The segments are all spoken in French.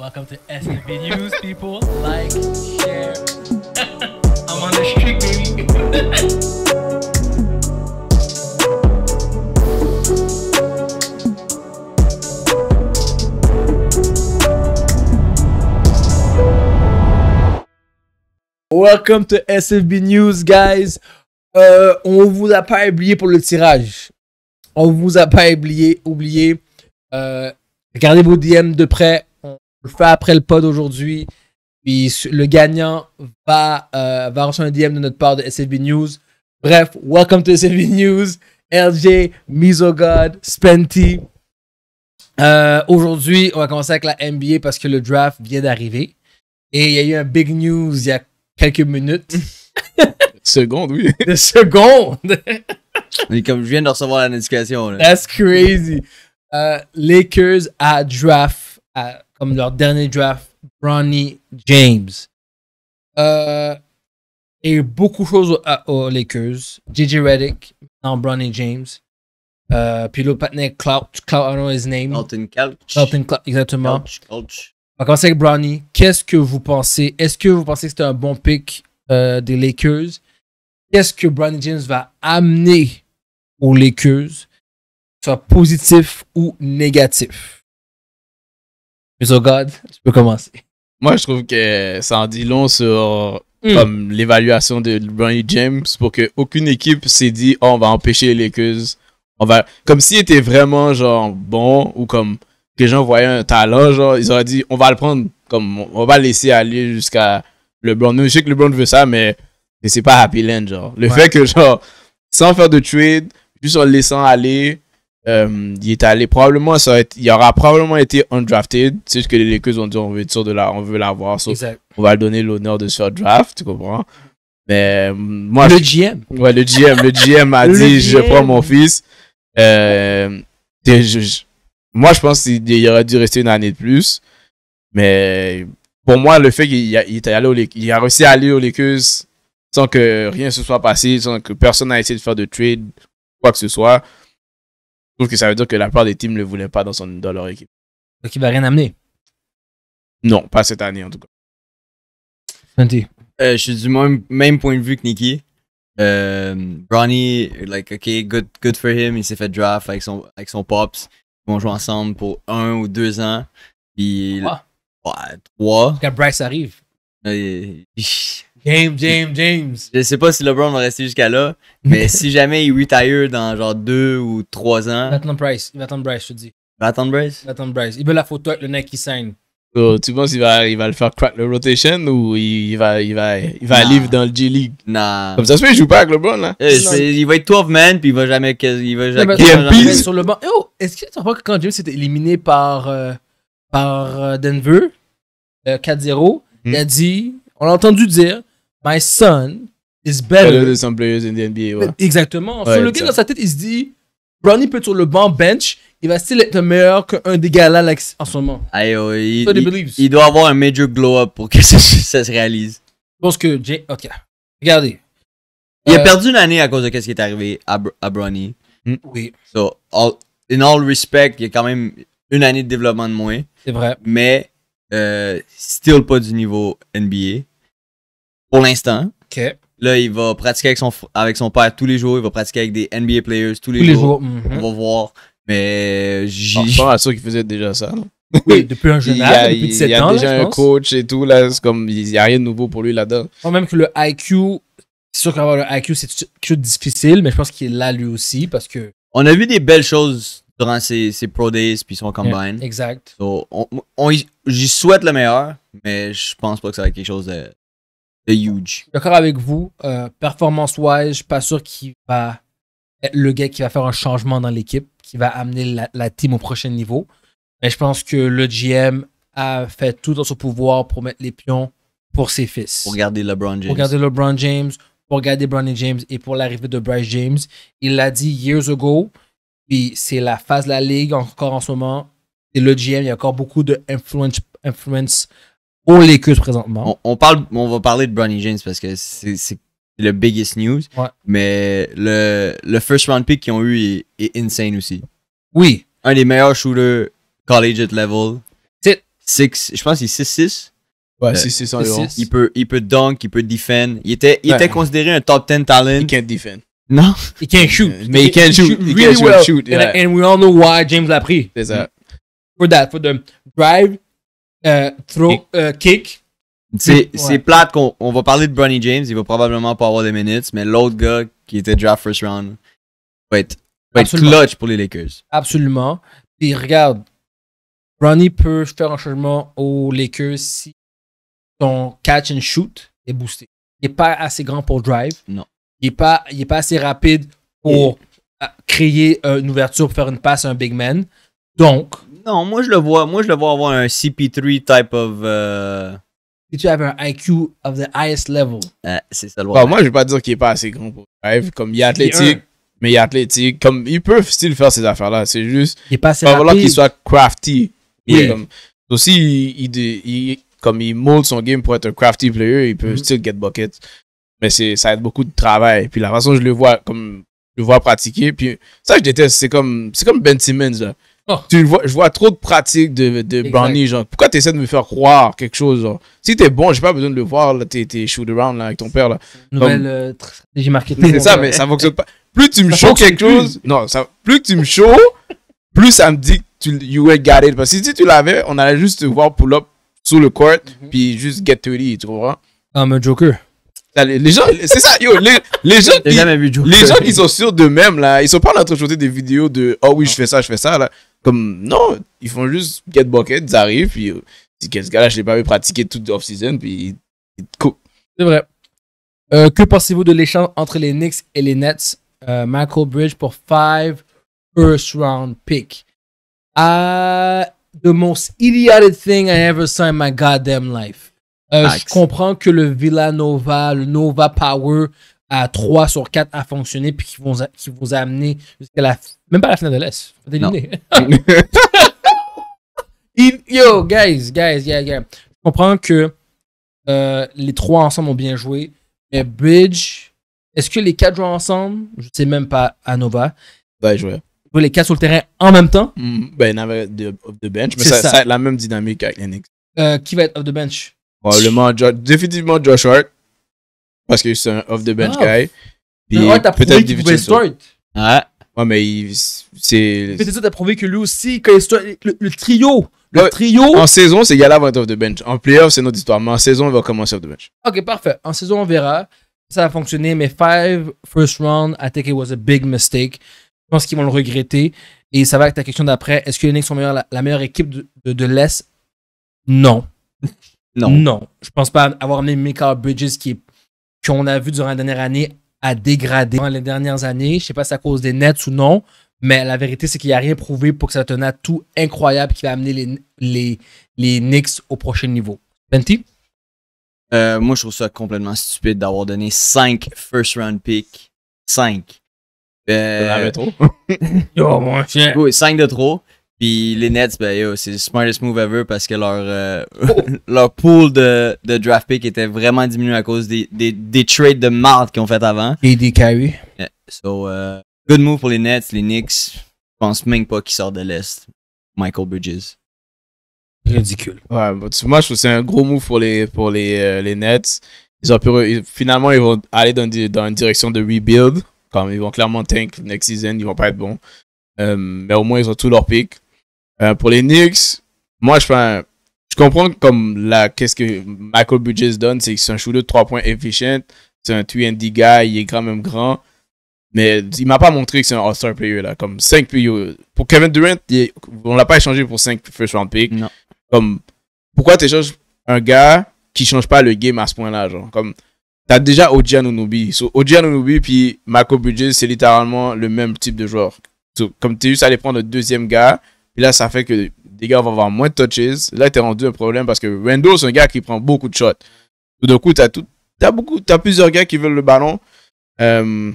Welcome to SFB News, people. Like, share. I'm on the street, baby. Welcome to SFB News, guys. Euh, on vous a pas oublié pour le tirage. On vous a pas oublié. oublié. Euh, regardez vos DM de près le fais après le pod aujourd'hui. Puis le gagnant va, euh, va recevoir un DM de notre part de SFB News. Bref, welcome to SFB News. LJ, Misogod, Spenty. Euh, aujourd'hui, on va commencer avec la NBA parce que le draft vient d'arriver. Et il y a eu un big news il y a quelques minutes. seconde, oui. De seconde. comme je viens de recevoir la notification. That's crazy. Euh, Lakers à draft. À comme leur dernier draft, Bronny James. Euh, il y a beaucoup de choses aux, Lakers. JJ Redick, non, Bronny James. Euh, puis le partenaire, Clout, Clout, I don't know his name. Elton Couch. Elton Couch, exactement. Couch, Couch. On va commencer avec Bronny. Qu'est-ce que vous pensez? Est-ce que vous pensez que c'est un bon pick euh, des Lakers? Qu'est-ce que Bronny James va amener aux Lakers? Soit positif ou négatif? Monsieur God, tu peux commencer. Moi, je trouve que ça en dit long sur hmm. comme l'évaluation de LeBron James pour que aucune équipe s'est dit oh, on va empêcher les queues, On va... Comme s'il était vraiment genre bon ou comme que les gens voyaient un talent, genre ils auraient dit on va le prendre, comme on va laisser aller jusqu'à LeBron. Je sais que LeBron veut ça, mais, mais c'est pas happy land, genre. Le fait que genre, sans faire de trade, juste en laissant aller, euh, il est allé probablement, ça être, il aura probablement été undrafted. C'est ce que les Lakers ont dit, on veut de la, on veut l'avoir. on va lui donner l'honneur de se faire draft, tu comprends? Mais euh, moi, le GM. Ouais, le GM, le GM a dit, je prends mon fils. Euh, moi, je pense qu'il aurait dû rester une année de plus. Mais pour moi, le fait qu'il a, allé il a réussi à aller aux Lakers sans que rien se soit passé, sans que personne n'a essayé de faire de trade, quoi que ce soit trouve que ça veut dire que la part des teams ne le voulaient pas dans, son, dans leur équipe. Donc il va rien amener. Non, pas cette année en tout cas. Euh, je suis du même, point de vue que Nicky. Euh, Bronny, like, ok, good, good for him. Il s'est fait draft avec son, avec son Pops. Ils vont jouer ensemble pour un ou deux ans. Puis. Trois. Ouais, Bryce arrive. Euh, James, James, James. Je sais pas si LeBron va rester jusqu'à là, mais si jamais il retire dans genre deux ou trois ans. Il va attendre Bryce, je te dis. Il va attendre Bryce? Il va attendre Bryce. Il veut la photo avec le nez qui saigne. tu penses qu'il va, il va le faire crack le rotation ou il, va, il va, il va aller dans le G-League? Nah. Comme ça se fait, il joue pas avec LeBron, là. Hein. Eh, il va être 12 man, puis il va jamais. Il va jamais. sur le banc. Oh, est-ce que tu crois que quand James était éliminé par, euh, par euh, Denver, 4-0, euh, il a hmm. dit, on l'a entendu dire, my son is better. Better than some players in the NBA. Exactement. Ouais, le gars, dans sa tête, il se dit, Brownie peut être sur le banc bench, il va still être meilleur qu'un des gars là en ce moment. Ayo, il, doit avoir un major glow-up pour que ça, se réalise. Je pense que Jay. Ok. Regardez. Il a euh, perdu une année à cause de qu ce qui est arrivé à, à Bronny. Hmm. Oui. So, in all respect, il y a quand même une année de développement de moins. C'est vrai. Mais, euh, still pas du niveau NBA pour l'instant. OK. Là, il va pratiquer avec son, avec son père tous les jours. Il va pratiquer avec des NBA players tous les tous jours. Les jours. Mhm. On va voir. Mais j'ai. Je sûr qu'il faisait déjà ça. Oui, depuis un jeune âge, depuis 17 ans. Il y a, déjà un coach et tout. Là, comme, il n'y a rien de nouveau pour lui là-dedans. Même que le IQ, c'est sûr qu'avoir le IQ, c'est quelque difficile, mais je pense qu'il est là lui aussi parce que. On a vu des belles choses durant ses, ses Pro Days puis son combine. exact. on, J'y souhaite le meilleur, mais je pense pas que ça va être quelque chose de Huge. D'accord avec vous. Euh, performance-wise, je suis pas sûr qu'il va être le gars qui va faire un changement dans l'équipe, qui va amener la, team au prochain niveau. Mais je pense que le GM a fait tout dans son pouvoir pour mettre les pions pour ses fils. Pour garder LeBron James. Pour garder LeBron James, pour garder Bronny James et pour l'arrivée de Bryce James. Il l'a dit years ago, puis c'est la phase de la ligue encore en ce moment. Et le GM, il y a encore beaucoup de influence, influence on l'écuse présentement. On, on, parle, on va parler de Bronny James parce que c'est le biggest news. Mais le, le first round pick qu'ils ont eu est, insane aussi. Oui. Un des meilleurs shooters collegiate level. je pense qu'il est 6-6. Ouais, 6-6 euh, en Il peut, il peut dunk, il peut defend. Il était, il était considéré un top 10 talent. Il pas defend. Non. Il can't shoot. Mais il peut shoot. Il can't shoot. shoot, really well. shoot. And, we all know why James l'a pris. C'est ça. pour that, for the drive, euh, throw, euh, kick. C'est plate qu'on va parler de Bronny James, il va probablement pas avoir des minutes, mais l'autre gars qui était draft first round va être, clutch pour les Lakers. Absolument. Puis regarde, Bronny peut faire un changement aux Lakers si son catch and shoot est boosté. Il n'est pas assez grand pour drive. Non. Il n'est pas, pas assez rapide pour euh, créer une ouverture, pour faire une passe à un big man. Donc, non, moi je le vois. Moi je le vois avoir un CP3 type of. Euh, tu as un IQ of the highest level. Euh, c'est ça le bon, Moi je vais pas dire qu'il est pas assez grand pour Drive. Comme il est athlétique, mais il est athlétique. Comme il peut still faire ces affaires-là. C'est juste. Il va falloir qu'il soit crafty. Oui. comme, aussi, il, comme il mold son game pour être un crafty player, il peut mm-hmm. still get buckets. Mais c'est, ça aide beaucoup de travail. Puis la façon dont je le vois, comme, le pratiquer. Puis ça, je déteste. C'est comme, c'est comme Ben Simmons, là. Ah. tu vois, je vois trop de pratiques de, de Brownie. Genre, pourquoi tu essaies de me faire croire quelque chose Si Si t'es bon, j'ai pas besoin de le voir, là, t'es, t'es shoot around là, avec ton père. Là. Nouvelle euh, marketing. C'est ça, mais ça fonctionne pas. Plus tu me shows quelque chose, non, ça, plus tu me shows, plus ça me dit que tu you were Parce que si tu l'avais, on allait juste te voir pull up sur le court, mhm. puis juste get 30, tu comprends? Un un Joker. Les gens, c'est ça, yo, les, gens, qui, les gens qui sont sûrs d'eux-mêmes, là, ils sont pas en train de des vidéos de « Oh oui, je fais ça, je fais ça », là. Comme, non, ils font juste get bucket, ils arrivent, puis euh, qu'est-ce gars là, je l'ai pas vu pratiquer toute loff season puis ils cool. C'est vrai. Euh, que pensez-vous de l'échange entre les Knicks et les Nets? Euh, Michael Bridge pour 5 first round pick. Ah, the most idiotic thing I ever saw in my goddamn life. Euh, je comprends que le Villanova, le Nova Power à 3 sur 4 a fonctionné puis qui vous qui vous amener amené jusqu'à la même pas la finale de l'Est. Yo, guys, guys, yeah, yeah. Je comprends que euh, les trois ensemble ont bien joué, mais Bridge, est-ce que les quatre jouent ensemble Je sais même pas à Nova. Ben, jouer. Les quatre sur le terrain en même temps mm, Ben, il avait de, off the bench, mais ça, la même dynamique avec Lennox. Euh, qui va être off the bench Probablement, définitivement Josh Hart. Parce que c'est un off-the-bench ah. guy. Puis Hart ah, a prouvé qu'il pouvait start. Ouais. Ouais, mais c'est. Peut-être t'as prouvé que lui aussi, quand le, trio. Le trio. En saison, c'est Yala va être off the bench. En playoff, c'est notre histoire. Mais en saison, il va commencer off the bench. Ok, parfait. En saison, on verra. Ça va fonctionner mais 5 first round, I think it was a big mistake. Je pense qu'ils vont le regretter. Et ça va avec ta question d'après. Est-ce que les Knicks sont la, meilleure équipe de, de, de l'Est Non. Non. Non. Je pense pas avoir amené Mikael Bridges qui qu'on a vu durant la dernière année à dégrader dans les dernières années. Je sais pas si c'est à cause des Nets ou non, mais la vérité, c'est qu'il n'y a rien prouvé pour que ça tenait un tout incroyable qui va amener les, les, Knicks au prochain niveau. Benty? Euh, moi, je trouve ça complètement stupide d'avoir donné 5 first round picks. 5. trop. Oui, 5 de trop. Puis les Nets, ben, c'est le smartest move ever parce que leur, euh, oh. leur pool de, draft pick était vraiment diminué à cause des, des, trades de marde qu'ils ont fait avant. Et des carry. So, euh, good move pour les Nets, les Knicks. Je pense même pas qu'ils sortent de l'Est. Michael Bridges. Ridicule. Ouais, moi, je trouve que c'est un gros move pour les, pour les, euh, Nets. Ils ont finalement, ils vont aller dans, dans une direction de rebuild. Comme ils vont clairement tank next season, ils vont pas être bons. mais au moins, ils ont tous leurs picks. Euh, pour les Knicks, moi, je Je comprends comme la qu'est-ce que Michael Bridges donne, c'est que c'est un shooter de 3 points efficient, c'est un 3 D guy, il est quand même grand, mais il m'a pas montré que c'est un All-Star player là, comme 5 Pour Kevin Durant, on on l'a pas échangé pour 5 first round pick. Comme pourquoi tu échanges un gars qui change pas le game à ce point-là, genre comme T'as déjà Ojian Anunobi. So, Ojian et puis Michael Bridges, c'est littéralement le même type de joueur. comme tu es juste allé prendre le deuxième gars là, ça fait que des gars vont avoir moins de touches. Là, tu as rendu un problème parce que Wendell, c'est un gars qui prend beaucoup de shots. Tout d'un coup, t'as tout. beaucoup, plusieurs gars qui veulent le ballon. Euh,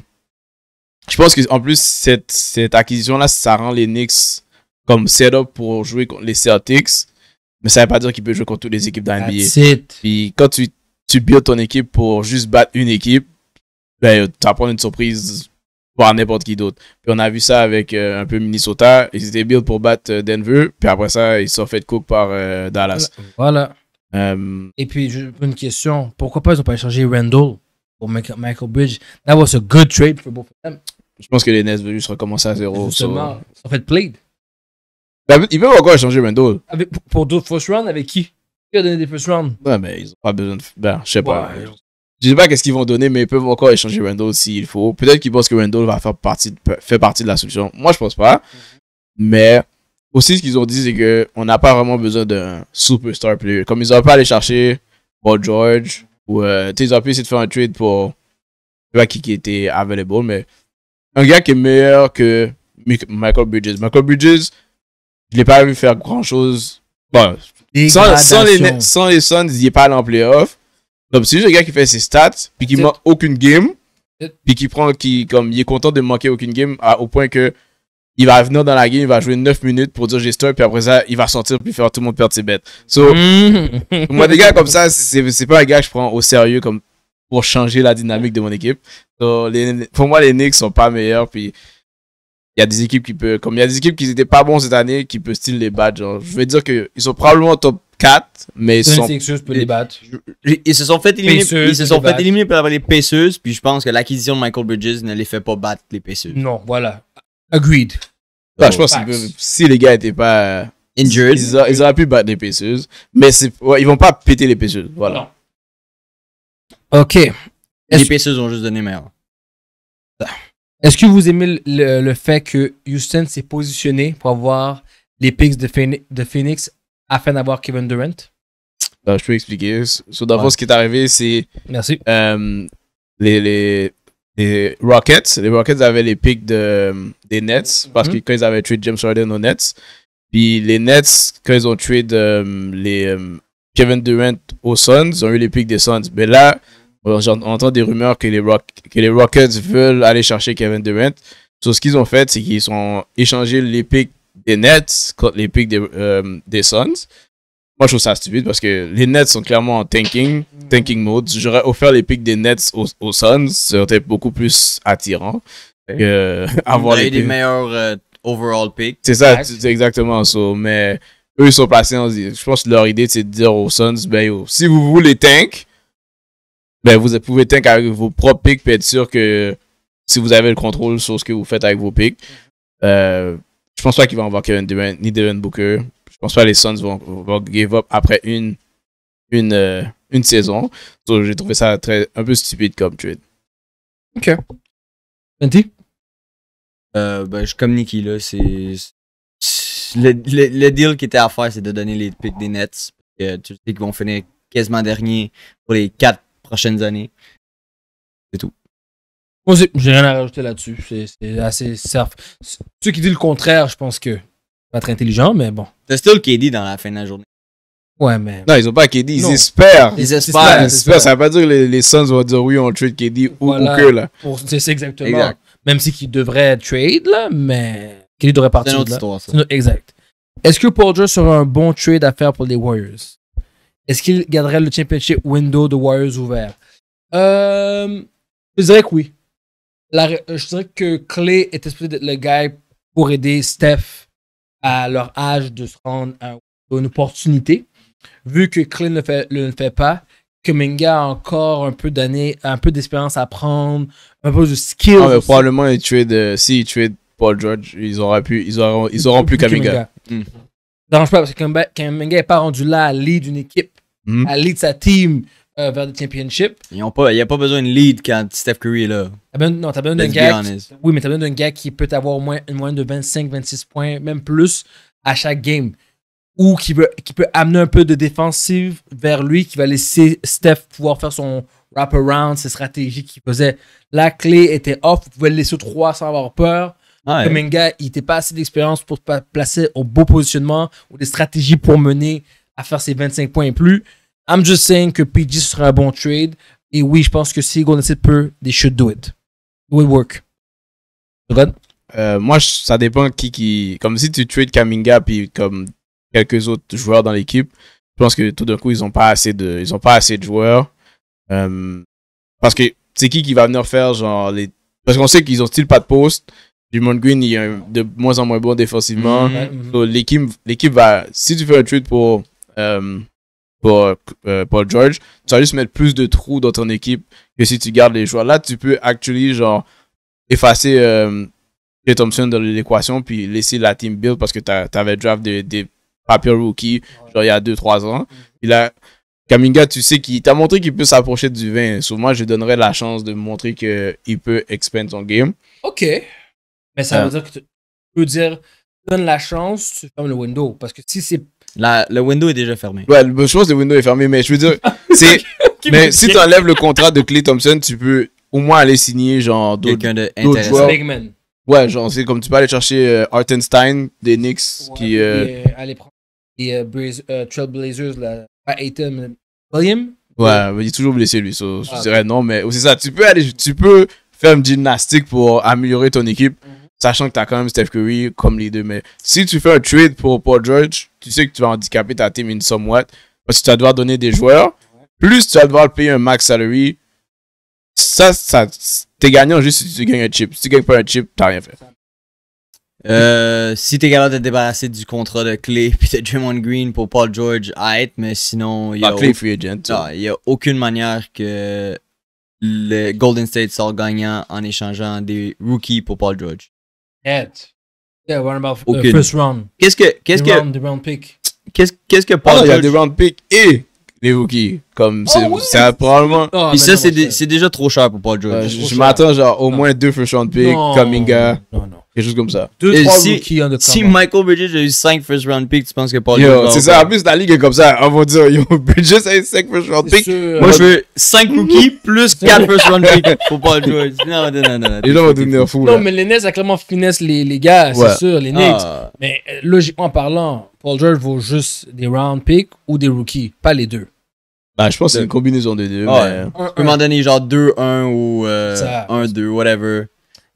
je pense qu'en plus, cette, acquisition-là, ça rend les Knicks comme setup pour jouer contre les Celtics. Mais ça ne veut pas dire qu'il peut jouer contre toutes les équipes dans Puis quand tu, tu ton équipe pour juste battre une équipe, ben, prendre une surprise par n'importe qui d'autre. Puis on a vu ça avec euh, un peu Minnesota. Ils étaient build pour battre euh, Denver. Puis après ça, ils sont fait cook par euh, Dallas. Voilà. Et puis, une question. Pourquoi pas ils n'ont pas échangé Randall pour Michael Bridge? That was a good trade for both of them. Je pense que les Nets veulent juste recommencer à zéro. Justement. Ils fait played. Ben, ils veulent encore échanger Randall. Avec, pour d'autres first round, avec qui? Qui a donné des first round? Ouais, mais ils n'ont pas besoin de. Ben, je sais pas. Je sais pas qu'est-ce qu'ils vont donner, mais ils peuvent encore échanger Randall s'il faut. Peut-être qu'ils pensent que Randall va faire partie, de, partie de la solution. Moi, je pense pas. Mhm. Mais aussi, ce qu'ils ont dit, c'est que on n'a pas vraiment besoin d'un superstar player. Comme ils n'ont pas allé chercher Paul George ou euh, ils ont pu essayer de faire un trade pour je qui, était available, mais un gars qui est meilleur que Michael Bridges. Michael Bridges, je l'ai pas vu faire grand chose. Bon, sans, les, Suns, il n'est pas allé en playoff. Donc, c'est juste le gars qui fait ses stats, puis qui manque aucune game, puis qui prend, qui, comme, il est content de manquer aucune game au point que il va venir dans la game, il va jouer 9 minutes pour dire j'ai stun, puis après ça, il va sortir puis faire tout le monde perdre ses bêtes. So, mm. moi, des gars comme ça, c'est pas un gars que je prends au sérieux comme pour changer la dynamique de mon équipe. pour moi, les Knicks sont pas meilleurs, puis il y a des équipes qui peuvent, comme il y a des équipes qui étaient pas bons cette année, qui peuvent style les battre. je veux dire qu'ils sont probablement top 4, mais ils se sont fait éliminer, ils se sont fait éliminer par les Pacers, puis je pense que l'acquisition de Michael Bridges ne les fait pas battre les Pacers. Non, voilà. Agreed. Ah, je pense que si les gars n'étaient pas injured, ils, auraient pu battre les Pacers, mais ils ne ils vont pas péter les Pacers, voilà. Ok. Les Pacers ont juste donné meilleur. Est-ce que vous aimez le, fait que Houston s'est positionné pour avoir les picks de Phoenix afin d'avoir Kevin Durant? Ben, je peux expliquer. d'abord ce qui est arrivé, c'est. Merci. Euh, les, les, les, Rockets. Les Rockets avaient les pics de, des Nets parce que mhm. quand ils avaient tué James Harden aux Nets, puis les Nets, quand ils ont tué euh, les, euh, Kevin Durant aux Suns, ils ont eu les pics des Suns. Mais là, on, entend des rumeurs que les, les Rockets veulent aller chercher Kevin Durant. ce qu'ils ont fait, c'est qu'ils ont échangé les pics des Nets contre les pics des, euh, des Suns. Moi, je trouve ça stupide parce que les Nets sont clairement en tanking, tanking mode. J'aurais offert les pics des Nets aux, aux Suns, ça aurait beaucoup plus attirant que euh, avoir les meilleurs euh, overall pics C'est ça, exactement ça. Mais eux, ils sont placés en, Je pense leur idée, c'est de dire aux Suns, ben, si vous voulez tank, ben, vous pouvez tank avec vos propres picks, pour être sûr que si vous avez le contrôle sur ce que vous faites avec vos picks. Euh, pense pas qu'ils vont avoir Kevin Durant ni Devin Booker. Je pense pas les Suns vont, vont give up après une, une, euh, une saison. j'ai trouvé ça très, un peu stupide comme trade. Ok. Fenty? Euh, ben, je, comme Niki là, c'est. Le, le, deal qui était à faire, c'est de donner les picks des Nets. tu sais qu'ils vont finir quasiment dernier pour les quatre prochaines années. C'est tout. Moi, j'ai rien à rajouter là-dessus. C'est assez surf. Ceux qui disent le contraire, je pense que pas très intelligent, mais bon. C'est still KD dans la fin de la journée. Ouais, mais. Non, ils ont pas KD, ils espèrent. Ils espèrent. Ils espèrent. Ça veut pas dire que les, Suns vont dire oui, on trade KD ou, que là. C'est exactement. Même si devraient trade là, mais KD devrait partir. C'est une autre histoire, Exact. Est-ce que Paul George serait un bon trade à faire pour les Warriors? Est-ce qu'il garderait le championship window de Warriors ouvert? Euh, je dirais que oui. Euh, je dirais que Clay était le gars pour aider Steph à leur âge de se rendre à une opportunité. Vu que Clay ne le fait, fait pas, que a encore un peu d'années, un peu d'expérience à prendre, un peu de skill. Ah, probablement, s'il tuait si Paul George, ils auront pu, ils auront, ils plus, plus Ça ne Dérange pas parce que Kaminga n'est pas rendu là à lead d'une équipe, à hmm. à lead sa team, euh, vers le championship. Il n'y a pas besoin de lead quand Steph Curry est là. non, tu besoin gars. oui, mais besoin d'un gars qui peut avoir au moins une moyenne de 25-26 points, même plus, à chaque game. Ou qui peut, qui peut amener un peu de défensive vers lui, qui va laisser Steph pouvoir faire son wrap-around, ses stratégies qu'il faisait. La clé était off, vous pouvez le laisser au 3 sans avoir peur. Comme un gars, il n'était pas assez d'expérience pour placer au beau positionnement ou des stratégies pour mener à faire ses 25 points et plus. I'm just saying que PG sera un bon trade. Et oui, je pense que si Golden State peut, they should do it. Ça will work. Euh, moi, ça dépend qui qui. Comme si tu trades Kaminga puis comme quelques autres joueurs dans l'équipe, je pense que tout d'un coup ils n'ont pas assez de, ils ont pas assez de joueurs. Euh, parce que c'est qui qui va venir faire genre les. Parce qu'on sait qu'ils ont style pas de poste. monde Green il est de moins en moins bon défensivement. Mm-hmm. l'équipe l'équipe va. Si tu fais un trade pour euh, Paul euh, George, tu as juste mettre plus de trous dans ton équipe que si tu gardes les joueurs. Là, tu peux actually genre effacer euh, les Thompson dans l'équation puis laisser la team build parce que tu avais draft des, papiers rookies genre il y a 2-3 ans. Il a Kaminga, tu sais qu'il t'a montré qu'il peut s'approcher du 20. Souvent, moi, je donnerais la chance de montrer qu'il peut expand son game. OK. Mais ça euh. veut dire que tu peux dire, donne la chance, tu fermes le window. Parce que si c'est la, le window est déjà fermé. Ouais, je pense que le window est fermé, mais je veux dire, c'est. mais si tu enlèves le contrat de Clay Thompson, tu peux au moins aller signer genre d'autres joueurs. Big man. Ouais, genre, c'est comme tu peux aller chercher euh, Artenstein des Knicks ouais, qui. Et, euh, euh, aller prendre les euh, Trailblazers, là. Pas Atem, William. Ouais, il est toujours blessé lui, je ah, dirais non, mais oh, c'est ça. Tu peux aller, tu peux faire une gymnastique pour améliorer ton équipe. Mhm. Sachant que tu as quand même Steph Curry comme les deux. Mais si tu fais un trade pour Paul George, tu sais que tu vas handicaper ta team in somewhat. Parce que tu vas devoir donner des joueurs. Plus tu vas devoir payer un max salary. Ça, t'es gagnant juste si tu gagnes un chip. Si tu gagnes pas un chip, t'as rien fait. Euh, si t'es capable de te débarrasser du contrat de Clay puis de Draymond Green pour Paul George, être, mais sinon, ah, ah, il y a, aucune manière que le Golden State sort gagnant en échangeant des rookies pour Paul George. Heads. Yeah, what about uh, Aucune. first round. Qu'est-ce que. Qu'est-ce que. Round, round pick. Qu'est-ce, qu'est-ce que Paul. Ah, oh, il y a des round pick et les rookies. Comme, oh, c'est, oh, oui. ça, probablement. Oh, Puis ça, c'est, c'est déjà trop cher pour Paul George. Euh, je m'attends, genre, au non. moins deux first round pick, Cominga. Non, non. Quelque chose comme ça. Deux, si, Si Michael Bridges a eu 5 first round picks, tu penses que Paul Yo, c'est ça. En plus, la ligue est comme ça. On va dire, yo, Bridges a eu 5 first round picks. Moi, je veux 5 rookies plus 4 first round picks pour Paul George. Non, non, non, non. Les gens vont devenir fous. Non, mais les Nets a clairement finesse les, les gars, c'est sûr, les Nets. Ah. Mais euh, logiquement parlant, Paul George vaut juste des round picks ou des rookies, pas les deux. Bah, je pense que c'est une combinaison des deux. Ouais. Mais... Un, tu peux m'en donner genre 2-1 ou 1-2, euh, whatever.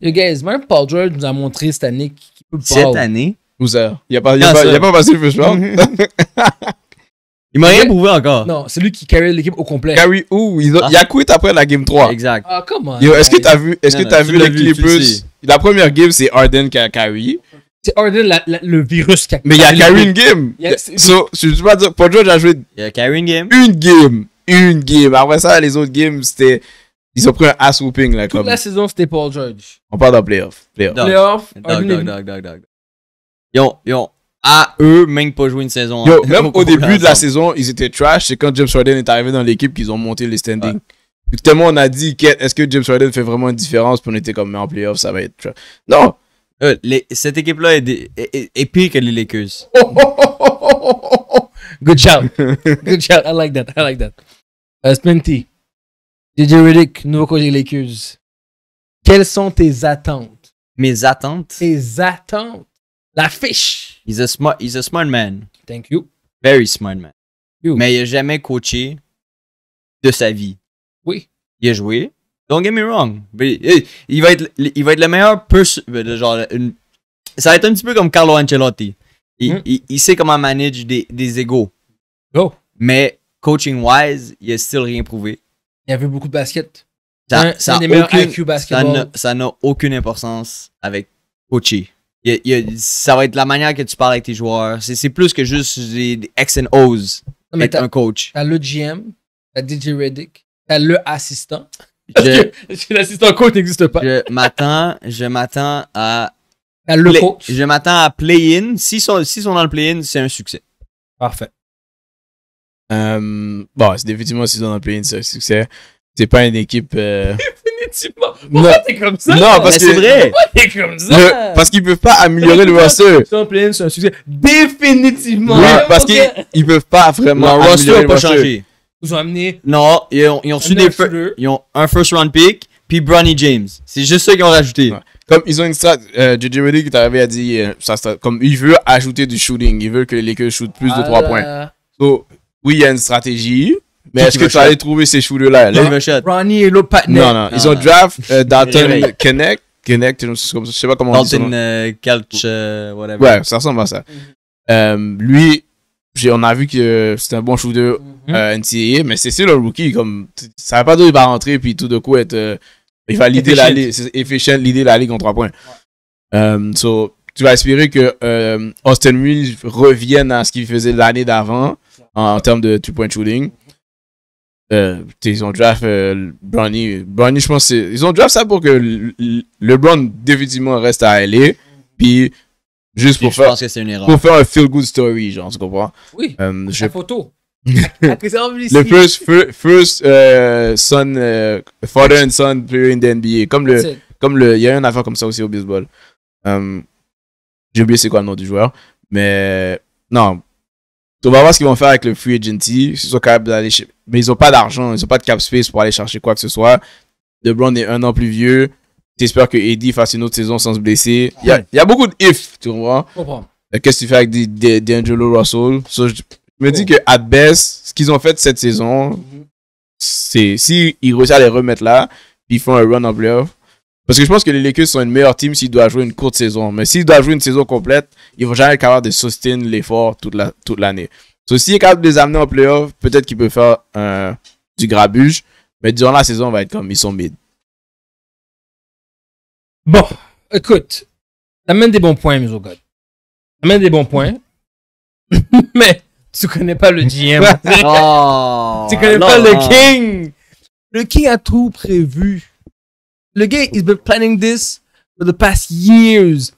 Le guys, même Paul George nous a montré cette année qu'il peut pas. Cette année? Loser. Il a il a pas, a pas passé le first round. Il m'a rien prouvé encore. Non, c'est lui qui carry l'équipe au complet. Carry où Il a, quitté après la game 3. Exact. Ah, comment Est-ce que t'as vu, est-ce que t'as vu les Clippers La première game, c'est Arden qui a carry. C'est Arden le virus qui a Mais il a carry une game. So, je veux pas dire, Paul George a joué. Il a carry une game. Une game. Une game. Après ça, les autres games, c'était ils ont pris un ass whooping. Toute la saison, c'était Paul George. On parle d'un playoff. Playoff. Dog. Playoff. Dog, dog, dog, dog, Ils ont, Ah, à eux même pas joué une saison. même au, début de la saison, ils étaient trash. C'est quand James Harden est arrivé dans l'équipe qu'ils ont monté les standings. Tout tellement on a dit, est-ce que James Harden fait vraiment une différence? pour on était comme, mais en playoff, ça va être trash. Non! Euh, cette équipe-là est, épique, est, est, pire que les Lakers. Good job. Good job. I like that. I like that. Uh, Spenty. DJ Riddick, nouveau coach de l'Écuse. Quelles sont tes attentes? Mes attentes? Tes attentes. La fiche. He's a smart, he's a smart man. Thank you. Very smart man. You. Mais il n'a jamais coaché de sa vie. Oui. Il a joué. Don't get me wrong. Il, il va être, il va être le meilleur genre, une, ça va être un petit peu comme Carlo Ancelotti. Il, hmm. il, sait comment manager des, des égaux. Oh. Mais coaching wise, il a still rien prouvé il y avait beaucoup de basket. Ça, un, aucune, basketball. ça n'a aucune importance avec coacher. ça va être la manière que tu parles avec tes joueurs. C'est plus que juste des X and O's. être un coach. T'as le GM, t'as DJ Reddick, t'as le assistant. L'assistant coach n'existe pas. Je m'attends, je m'attends à. le coach. Je m'attends à play-in. S'ils sont, sont, dans le play-in, c'est un succès. Parfait. Euh, bon, c'est définitivement s'ils ont un c'est un succès. C'est pas une équipe. Euh, définitivement. Pourquoi t'es comme ça? Non, parce que. C'est vrai. Pourquoi t'es comme ça? parce qu'ils peuvent pas améliorer le roster. ont un play c'est un succès. Définitivement. Oui, parce qu'ils peuvent pas vraiment. Le roster a pas changé. Ils ont amené. Non, ils ont, ils ont reçu des. Ils ont un first round pick, puis Bronny James. C'est juste ceux qu'ils ont rajouté. comme ils ont une strat, euh, Reddick est arrivé à dire, euh, ça, comme il veut ajouter du shooting, il veut que les Lakers shootent plus de 3 ah points. So, oui, il y a une stratégie. Mais est-ce que tu allais trouver ces shooters-là? Ronnie et l'autre partner. Non, non. Ils ont ah. draft euh, Dalton Connect. Connect, je sais pas comment on dit. Dalton uh, whatever. Ouais, ça ressemble à ça. Mm-hmm. Euh, lui, on a vu que c'était un bon shooter mm-hmm. euh, NCAA, mais c'est sûr le rookie, comme, ça va pas d'où il va rentrer, puis tout de coup être, il va l'idée la ligue, la ligue en trois points. Ouais. tu vas espérer que euh, Austin Mills revienne à ce qu'il faisait l'année d'avant, en, termes de two-point shooting. Euh, ils ont draft euh, Brownie. je pense, ils ont draft ça pour que LeBron définitivement reste à aller. Puis, juste pour, faire, pour faire un feel-good story, genre, tu comprends? Oui. Euh, je... La photo. le first, euh, son, euh, father and son player in the NBA. Comme le, comme le, il y a une affaire comme ça aussi au baseball. J'ai oublié c'est quoi le nom du joueur, mais non, on va voir ce qu'ils vont faire avec le free agency. ils sont capables d'aller Mais ils n'ont pas d'argent, ils n'ont pas de cap space pour aller chercher quoi que ce soit. LeBron est un an plus vieux. tu que Eddie fasse une autre saison sans se blesser. Il y a, beaucoup de if, tu vois. Euh, qu'est-ce que tu fais avec D'Angelo Russell? je me dis oh. que, à ce qu'ils ont fait cette saison, c'est si réussissent à les remettre là, puis ils font un run en playoff, parce que je pense que les Lakers sont une meilleure team s'ils doivent jouer une courte saison. Mais s'ils doivent jouer une saison complète, ils vont jamais être capables de sustain l'effort toute l'année. La, toute l'année. s'il est capable de les amener en playoff, peut-être qu'il peut faire euh, du grabuge. Mais durant la saison, on va être comme ils sont mid. Bon, écoute, amène des bons points, Ça Amène des bons points. mais tu connais pas le GM. oh, tu connais pas le King. Le King a tout prévu le gars, he's been planning this for the past years.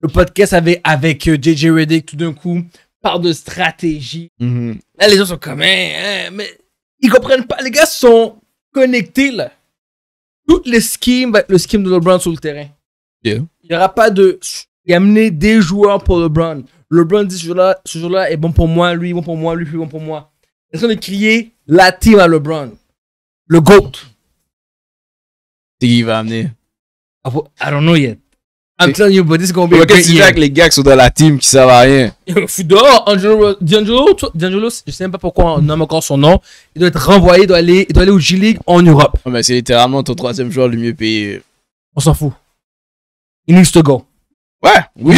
Le podcast avait avec euh, JJ Reddick, tout d'un coup, parle de stratégie. Mm-hmm. Là, les gens sont comme, hein, hein, mais ils comprennent pas. Les gars sont connectés, là. Toutes les scheme ben, le scheme de LeBron sur le terrain. Il n'y aura pas de il a amener des joueurs pour LeBron. LeBron dit ce jour-là, ce jour-là est bon pour moi, lui, bon pour moi, lui, plus bon pour moi. Ils sont de est la team à LeBron. Le GOAT il va amener? Ah, I don't know yet. I'm telling you, but this is gonna be a avec les gars qui sont dans la team qui savent à rien? Je suis dehors. je sais même pas pourquoi on nomme encore son nom. Il doit être renvoyé, doit aller, doit aller au G-League en Europe. mais c'est littéralement ton troisième joueur le mieux payé. On s'en fout. Il needs go. Ouais, oui.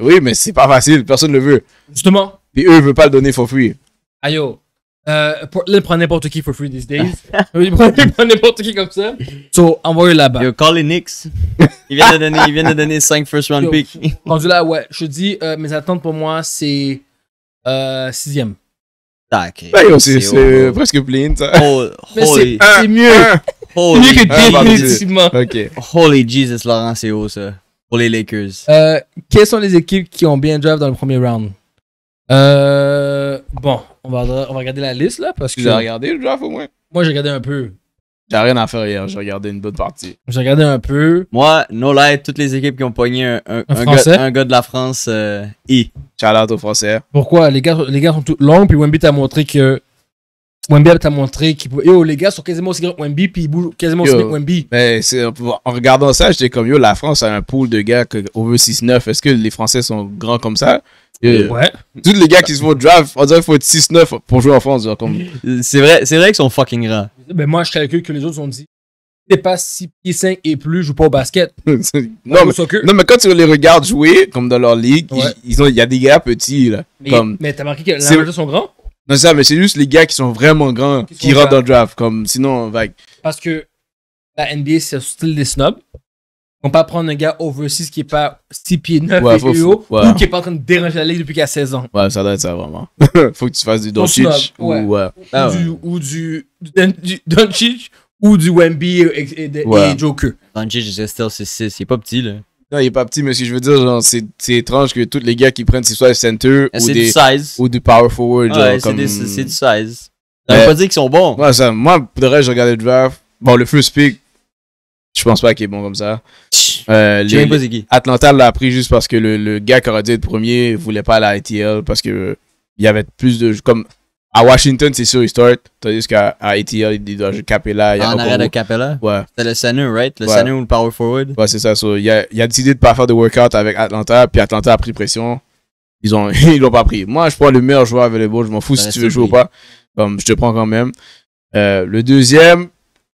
Oui, mais c'est pas facile. Personne le veut. Justement. Puis eux, ils veulent pas le donner for free. Ayo, euh, pour, là, prend n'importe qui for free these days. il prend, n'importe qui comme ça. So, envoie-le là-bas. Yo, call Knicks. Il vient de donner, il vient de donner 5 first round picks. Rendu là, ouais. Je te dis, euh, mes attentes pour moi, c'est 6ème. Euh, bah, c'est, presque plein, ça. C'est mieux. C'est mieux que définitivement. Holy Jesus, Laurent, c'est haut, ça. Pour les Lakers. Euh, quelles sont les équipes qui ont bien draft dans le premier round? Euh, bon, on va, on va regarder la liste là parce que. Tu l'as regardé, draft au moins? Moi, j'ai regardé un peu. J'ai rien à faire hier, j'ai regardé une bonne partie. J'ai regardé un peu. Moi, No Light, toutes les équipes qui ont pogné un, un, gars, de la France, euh, I. Shout aux Français. Pourquoi? Les gars, les gars sont toutes longs, puis Wemby t'a montré que Wemby t'a montré qu'il pouvait. Yo, les gars sont quasiment aussi grands que Wemby, puis ils bougent quasiment aussi bien que Wemby. Mais en regardant ça, j'étais comme yo, la France a un pool de gars que, over 6-9. Est-ce que les Français sont grands comme ça? ouais. Tous les gars qui se font draft, on dirait qu'il faut être 6-9 pour jouer en France. Comme... c'est vrai, vrai qu'ils sont fucking grands. Mais ben, moi, je calcule que les autres ont dit dépasse 6 pieds 5 et plus, joue pas au basket. non, mais, quand tu les regardes jouer, comme dans leur ligue, ils, il y a des gars petits. Là, mais, t'as marqué que les sont grands non, c'est ça, mais c'est juste les gars qui sont vraiment grands qui, rentrent dans le draft. Comme, sinon, vague. Parce que la NBA, c'est le style des snobs. On peut pas prendre un gars over overseas qui est pas 6 pieds 9 et ou qui est pas en train de déranger la ligue depuis qu'il a 16 ans. Ouais, ça doit être ça vraiment. faut que tu fasses du Doncic ou, ah ou, du, du Doncic ou du Wemby et, et Joker. Doncic, c'est still 6 6, il n'est pas petit là. Non, il est pas petit, mais ce que je veux dire, genre, c'est, c'est étrange que tous les gars qui prennent, c'est soit center ou, des, du ou du power forward. genre, c'est c'est du size. Ça veut pas dire qu'ils sont bons. ça- moi, pour le reste, je regardais le draft. Bon, le first pick, je pense pas qu'il est bon comme ça. Euh, je pas qui. Atlanta l'a pris juste parce que le, gars qui aurait dit être premier voulait pas aller à ITL parce que il y avait plus de. Comme à Washington, c'est sûr, il start. Tandis qu'à ATL, il doit jouer Capella. Il en arrêt de Capella Ouais. C'est le Sanu, right Le ouais. ou le Power Forward Ouais, c'est ça. So, il, a, décidé de ne pas faire de workout avec Atlanta, puis Atlanta a pris pression. Ils l'ont ils l'ont pas pris. Moi, je prends le meilleur joueur avec les balles. Je m'en fous si tu veux jouer ou pas. Comme, je te prends quand même. Euh, le deuxième,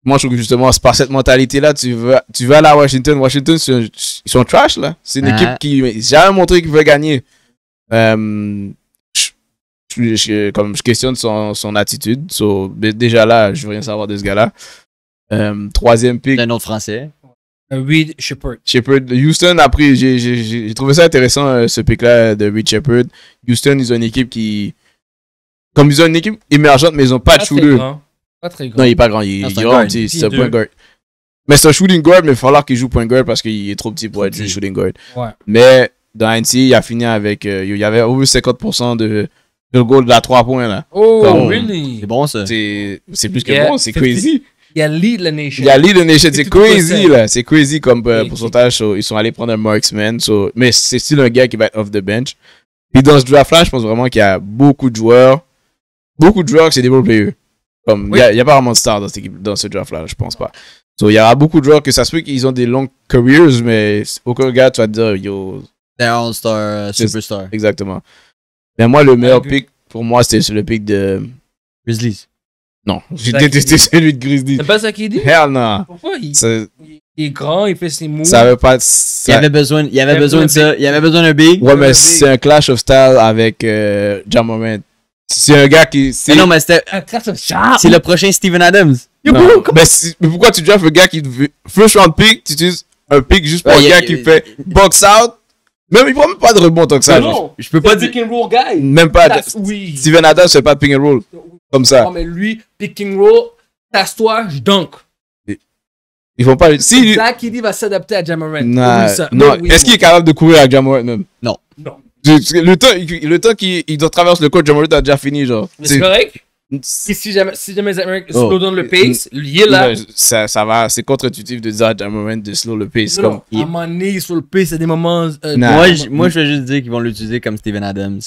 moi, je trouve que justement, c'est par cette mentalité-là, tu vas, tu vas aller à Washington. Washington, ils sont trash, là. C'est une équipe qui n'a jamais montré qu'ils veulent gagner. Euh, je, comme je questionne son, son attitude. So, ben, déjà là, je veux rien savoir de ce gars-là. Euh, troisième pick. Un autre français. Euh, Reed Shepard. Houston a pris. J'ai trouvé ça intéressant, euh, ce pick-là de Reed Shepard. Houston, ils ont une équipe qui. Comme ils ont une équipe émergente, mais ils n'ont pas, de shooter. Pas très Non, il n'est pas grand. Il, est C'est un point guard. Mais c'est un shooting guard, mais il va falloir qu'il joue point guard parce qu'il est trop petit pour être shooting guard. Mais dans NC, il a fini avec. il y avait au 50% de le goal à 3 points, là. Oh, really? C'est bon, ça. C'est plus que bon, c'est crazy. Il y a Lead la Nation. Il y a Lead la Nation. C'est crazy, là. C'est crazy comme euh, pourcentage. ils sont allés prendre un marksman. mais c'est still un gars qui va être off the bench. Puis dans ce draft-là, je pense vraiment qu'il y a beaucoup de joueurs. Beaucoup de joueurs qui c'est des bons players. Comme, il n'y a, pas vraiment de stars dans, dans ce draft-là, je pense pas. donc il y aura beaucoup de joueurs que ça se peut qu'ils ont des longues careers, mais aucun gars, tu vas dire, yo. They're all-star, superstar. Exactement. Mais moi, le meilleur pic, pour moi, c'était le pic de. Grizzlies. Non, j'ai détesté celui de Grizzlies. C'est pas ça qu'il dit Hell non. Pourquoi il, est grand, il fait ses moves. Il avait besoin, il avait besoin de ça. Il avait besoin d'un big. Ouais, mais c'est un clash of style avec euh, C'est un gars qui. non, mais c'était. Un clash C'est le prochain Steven Adams. mais, pourquoi tu drafts un gars qui. First round pick, tu utilises un pick juste pour un gars qui fait box out même, il prend même pas de rebond tant que ça. Non, je, peux pas dire. Pick and roll guy. Même pas. Si oui. Steven Adams fait pas pick and roll. Comme ça. Non, mais lui, picking roll, tasse-toi, je dunk. Ils vont pas. Si. Zach, il va s'adapter à Jamoran. non. Est-ce qu'il est capable de courir à Jamoran même? Non. Non. Le temps, le temps qu'il doit traverser le court, Jamoran a déjà fini, genre. C'est correct? Si, si, jamais, si jamais slowdown oh. slow down le pace, il est là. Ça, ça va, c'est contre-intuitif de dire à un moment de slow le pace. comme, Il... À un moment donné, sur le pace, à des moments. Euh, moi, je, vais juste dire qu'ils vont l'utiliser comme Steven Adams.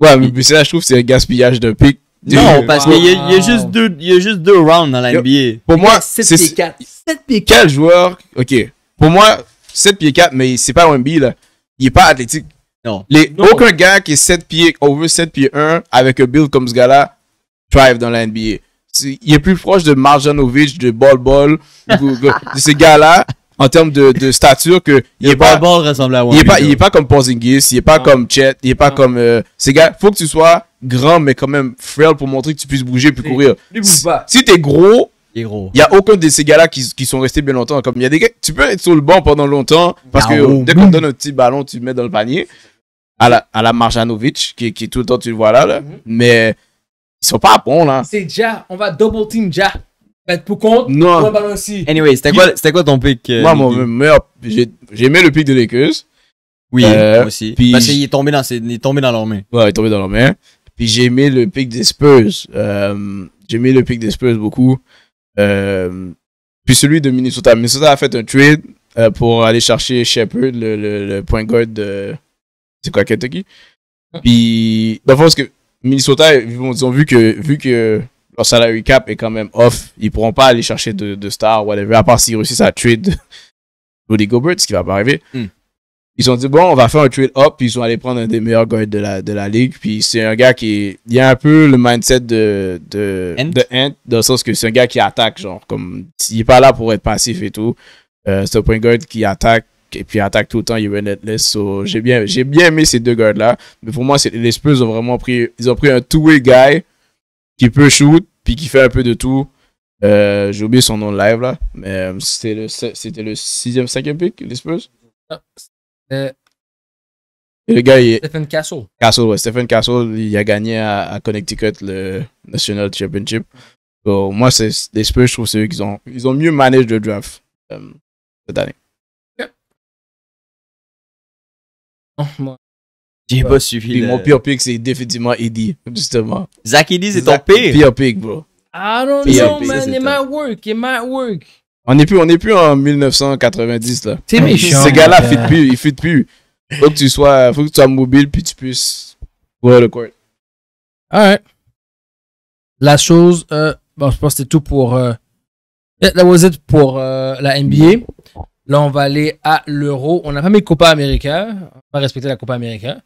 ouais, mais, mais ça, je trouve que c'est un gaspillage de pick. Non, parce qu'il y, a juste deux, il y a juste deux rounds dans la NBA. Pour moi, 7 pieds 4. 7 pieds 4. Quel joueur, ok. Pour moi, 7 pieds 4, mais c'est pas un là. Il n'est pas athlétique. Non. Aucun gars qui est 7 pieds, over 7 pieds 1, avec un build comme ce gars-là, dans la NBA. Il est plus proche de Marjanovic, de Ball, Bol, de ces gars-là, en termes de, stature, que. Il est pas, ressemble à Il est pas, il est pas comme Porzingis, il est pas comme Chet, il est pas comme. Euh, ces gars, faut que tu sois grand, mais quand même frêle pour montrer que tu puisses bouger puis courir. Si, tu t'es gros, il n'y a aucun de ces gars-là qui, sont restés bien longtemps. Comme il y a des gars, tu peux être sur le banc pendant longtemps parce que dès qu'on donne un petit ballon, tu le mets dans le panier. À la, à la Marjanovic, qui, qui tout le temps tu le vois là. là. Mm-hmm. Mais ils sont pas bons, là. C'est déjà... On va double team déjà. Être bah, pour compte. Non. On va aussi. Anyway, c'était quoi, quoi ton pick euh, Moi, mon J'ai, j'aimais le pick de Lakers. Oui, euh, moi aussi. Puis Parce qu'il est tombé dans, il est tombé dans leurs mains Ouais, il est tombé dans leurs mains Puis j'ai aimé le pick des Spurs. Euh, j'ai aimé le pick des Spurs beaucoup. Euh, puis celui de Minnesota. Minnesota a fait un trade pour aller chercher Shepard, le, point guard de. C'est quoi, Kentucky? Puis, dans le que Minnesota, ils ont vu que, vu que leur salary cap est quand même off, ils pourront pas aller chercher de, de stars, whatever, à part s'ils réussissent à trade Rudy Gobert, ce qui ne va pas arriver. Hmm. Ils ont dit, bon, on va faire un trade up, ils sont allés prendre un des meilleurs guards de la, de la ligue. Puis c'est un gars qui. Il y a un peu le mindset de. de dans le sens que c'est un gars qui attaque, genre, comme. Il est pas là pour être passif et tout. Euh, c'est un point guard qui attaque, et puis, attaque tout le temps, il Netless. j'ai bien, j'ai bien aimé ces deux gars-là. Mais pour moi, les Spurs ont vraiment pris, ils ont pris un two-way guy qui peut shoot, puis qui fait un peu de tout. Euh, j'ai oublié son nom live là, mais euh, c'était le, c'était le sixième, cinquième pick, les Spurs. Ah, Et le gars, il Stephen Castle. Casso, ouais. Stephen Castle, il a gagné à, Connecticut le National Championship. Donc moi, c'est, les Spurs, je trouve c'est eux qui ont, ils ont mieux managé le draft euh, cette année. moi. J'ai pas suivi. Le... Mon pire pick, c'est définitivement Eddie, justement. Zach Eddie, c'est ton pire. Pire pick, bro. I don't know, man. it might work. It might work. On n'est plus, on est plus en 1990, là. C'est méchant. Ces gars-là, ils fit plus. Ils fit plus. Faut que tu sois, faut que tu sois mobile, puis tu puisses voir le court. All right. La chose, euh, bon, je pense que c'était tout pour, euh, that was it pour euh, la NBA. Là, on va aller à l'Euro. On n'a pas mis Copa América. On va pas respecter la Copa América.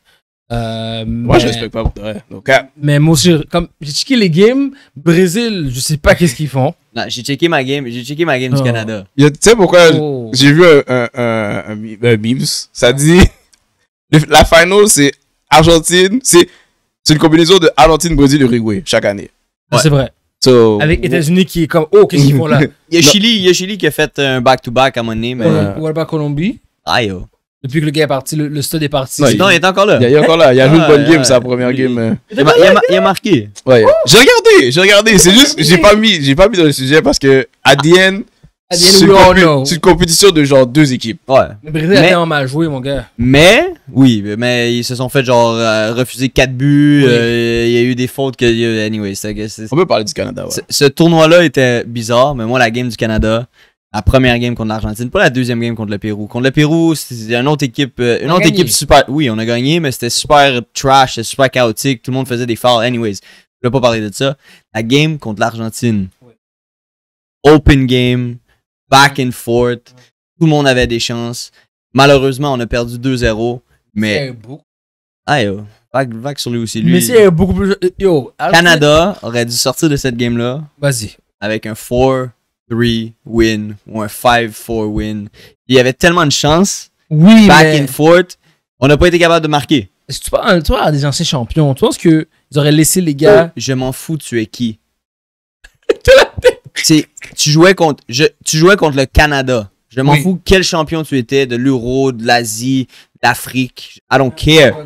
Euh, moi, mais... je respecte pas. Ah. Mais moi aussi, comme j'ai checké les games, Brésil, je sais pas qu'est-ce qu'ils font. Là j'ai checké ma game, j'ai checké ma game du oh. Canada. Tu sais pourquoi oh. j'ai vu un, un, un, Ça dit la finale, c'est Argentine, c'est une combinaison de Argentine, Brésil, Uruguay chaque année. Ah, c'est vrai. So, Avec États-Unis qui est comme, oh, qu'est-ce qu'ils font là? Il y a Chili, il y a Chili qui a fait un back-to-back à mon moment mais. Euh, ou back Colombie? Ah, oh. yo. Depuis que le gars est parti, le, le stud est parti. Non, il, est encore là. Il, est encore là. Il a ah, joué une bonne game, sa première game. Il, euh. a, marqué. J'ai regardé, j'ai regardé. C'est juste, j'ai pas mis, j'ai pas mis dans le sujet parce que, à c'est une, compétition de genre deux équipes. Ouais. Le Brésil mais, mal joué, mon gars. Mais, oui, mais ils se sont fait genre euh, refuser quatre buts. Euh, il y a eu des fautes que. Euh, anyway, On peut parler du Canada, Ce tournoi-là était bizarre, mais moi, la game du Canada, la première game contre l'Argentine, pas la deuxième game contre le Pérou. Contre le Pérou, c'était une autre équipe, une autre équipe super. Oui, on a gagné, mais c'était super trash, super chaotique, tout le monde faisait des fouls. Anyways, je vais pas parler de ça. La game contre l'Argentine. Open game, back and forth. Tout le monde avait des chances. Malheureusement, on a perdu 2-0. Mais. Ah, yo. Vague, vague sur lui aussi. Lui, mais c'est beaucoup plus. Yo. Canada aurait dû sortir de cette game-là. Vas-y. Avec un 4-3 win ou un 5-4 win. Il y avait tellement de chances. Oui. Back and forth. On n'a pas été capable de marquer. Est-ce que tu parles, toi, des anciens champions, tu penses qu'ils auraient laissé les gars. Je m'en fous, tu es qui? tu jouais contre tu jouais contre le Canada. Je m'en fous quel champion tu étais de l'Euro, de l'Asie, d'Afrique. I don't care.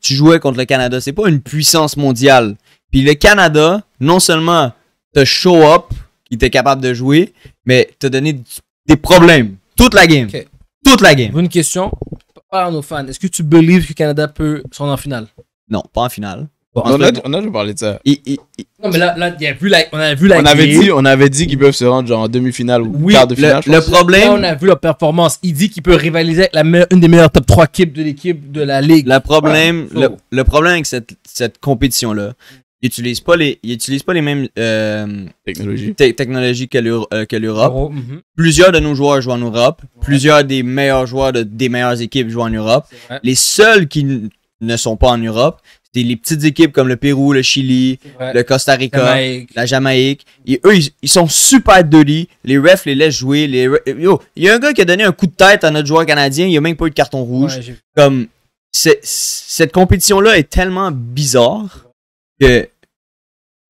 Tu jouais contre le Canada. C'est pas une puissance mondiale. Puis le Canada, non seulement te show up, qui était capable de jouer, mais te donné des problèmes toute la game. Toute la game. Une question, par nos fans. Est-ce que tu believes que le Canada peut se en finale? Non, pas en finale on, a, parlé de ça. Non, mais là, vu la, on avait vu la on avait dit On avait dit qu'ils peuvent se rendre en demi-finale ou quart de finale. Le, le problème. on a vu leur performance. Il dit qu'il peut rivaliser avec la une des meilleures top 3 équipes de l'équipe de la Ligue. Le problème, le, problème avec cette, compétition-là, ils n'utilisent pas, les, pas les mêmes euh, technologies. que euh, l'Europe. Oh, mhm. Plusieurs de nos joueurs jouent en Europe. Plusieurs des meilleurs joueurs des meilleures équipes jouent en Europe. Les seuls qui ne sont pas en Europe, les petites équipes comme le Pérou, le Chili, le Costa Rica, la Jamaïque. Et eux, ils, sont super lits, Les refs les laissent jouer. Les il y a un gars qui a donné un coup de tête à notre joueur canadien. Il n'a a même pas eu de carton rouge. cette compétition-là est tellement bizarre que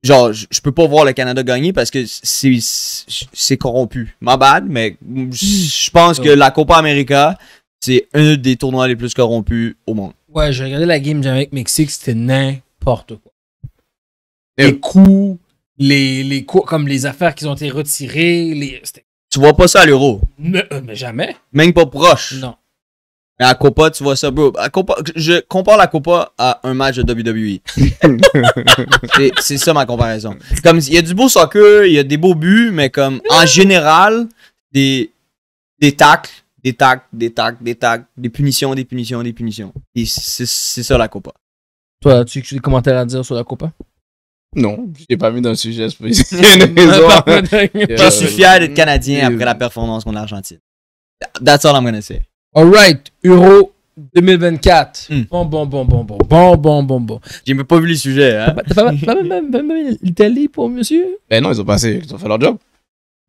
genre je peux pas voir le Canada gagner parce que c'est corrompu. Ma bad, mais je hmm. pense que la Copa América, c'est un des tournois les plus corrompus au monde. Ouais, j'ai regardé la game Jamaïque-Mexique, c'était n'importe quoi. Les coups, les, les comme les affaires qui ont été retirées. Les... Tu vois pas ça à l'euro? Euh, mais, jamais. Même pas proche. Non. Mais à Copa, tu vois ça, bro. je compare la Copa à un match de WWE. c'est ça ma comparaison. Comme il y a du beau soccer, il y a des beaux buts, mais comme en général, des, des tacles, des tacs, des tacs des tacs des punitions, des punitions, des punitions. Et c'est ça la Copa. Toi, as-tu des commentaires à dire sur la Copa? Non, j'ai pas mis d'un sujet spécifique. je suis fier d'être Canadien après la performance contre l'Argentine. That's all I'm gonna say. right Euro 2024. Hmm. Bon, bon, bon, bon, bon, bon, bon, bon, bon. J'ai même pas vu le sujet. Hein. l'Italie pour monsieur? mais ben non, ils ont passé, ils ont fait leur job.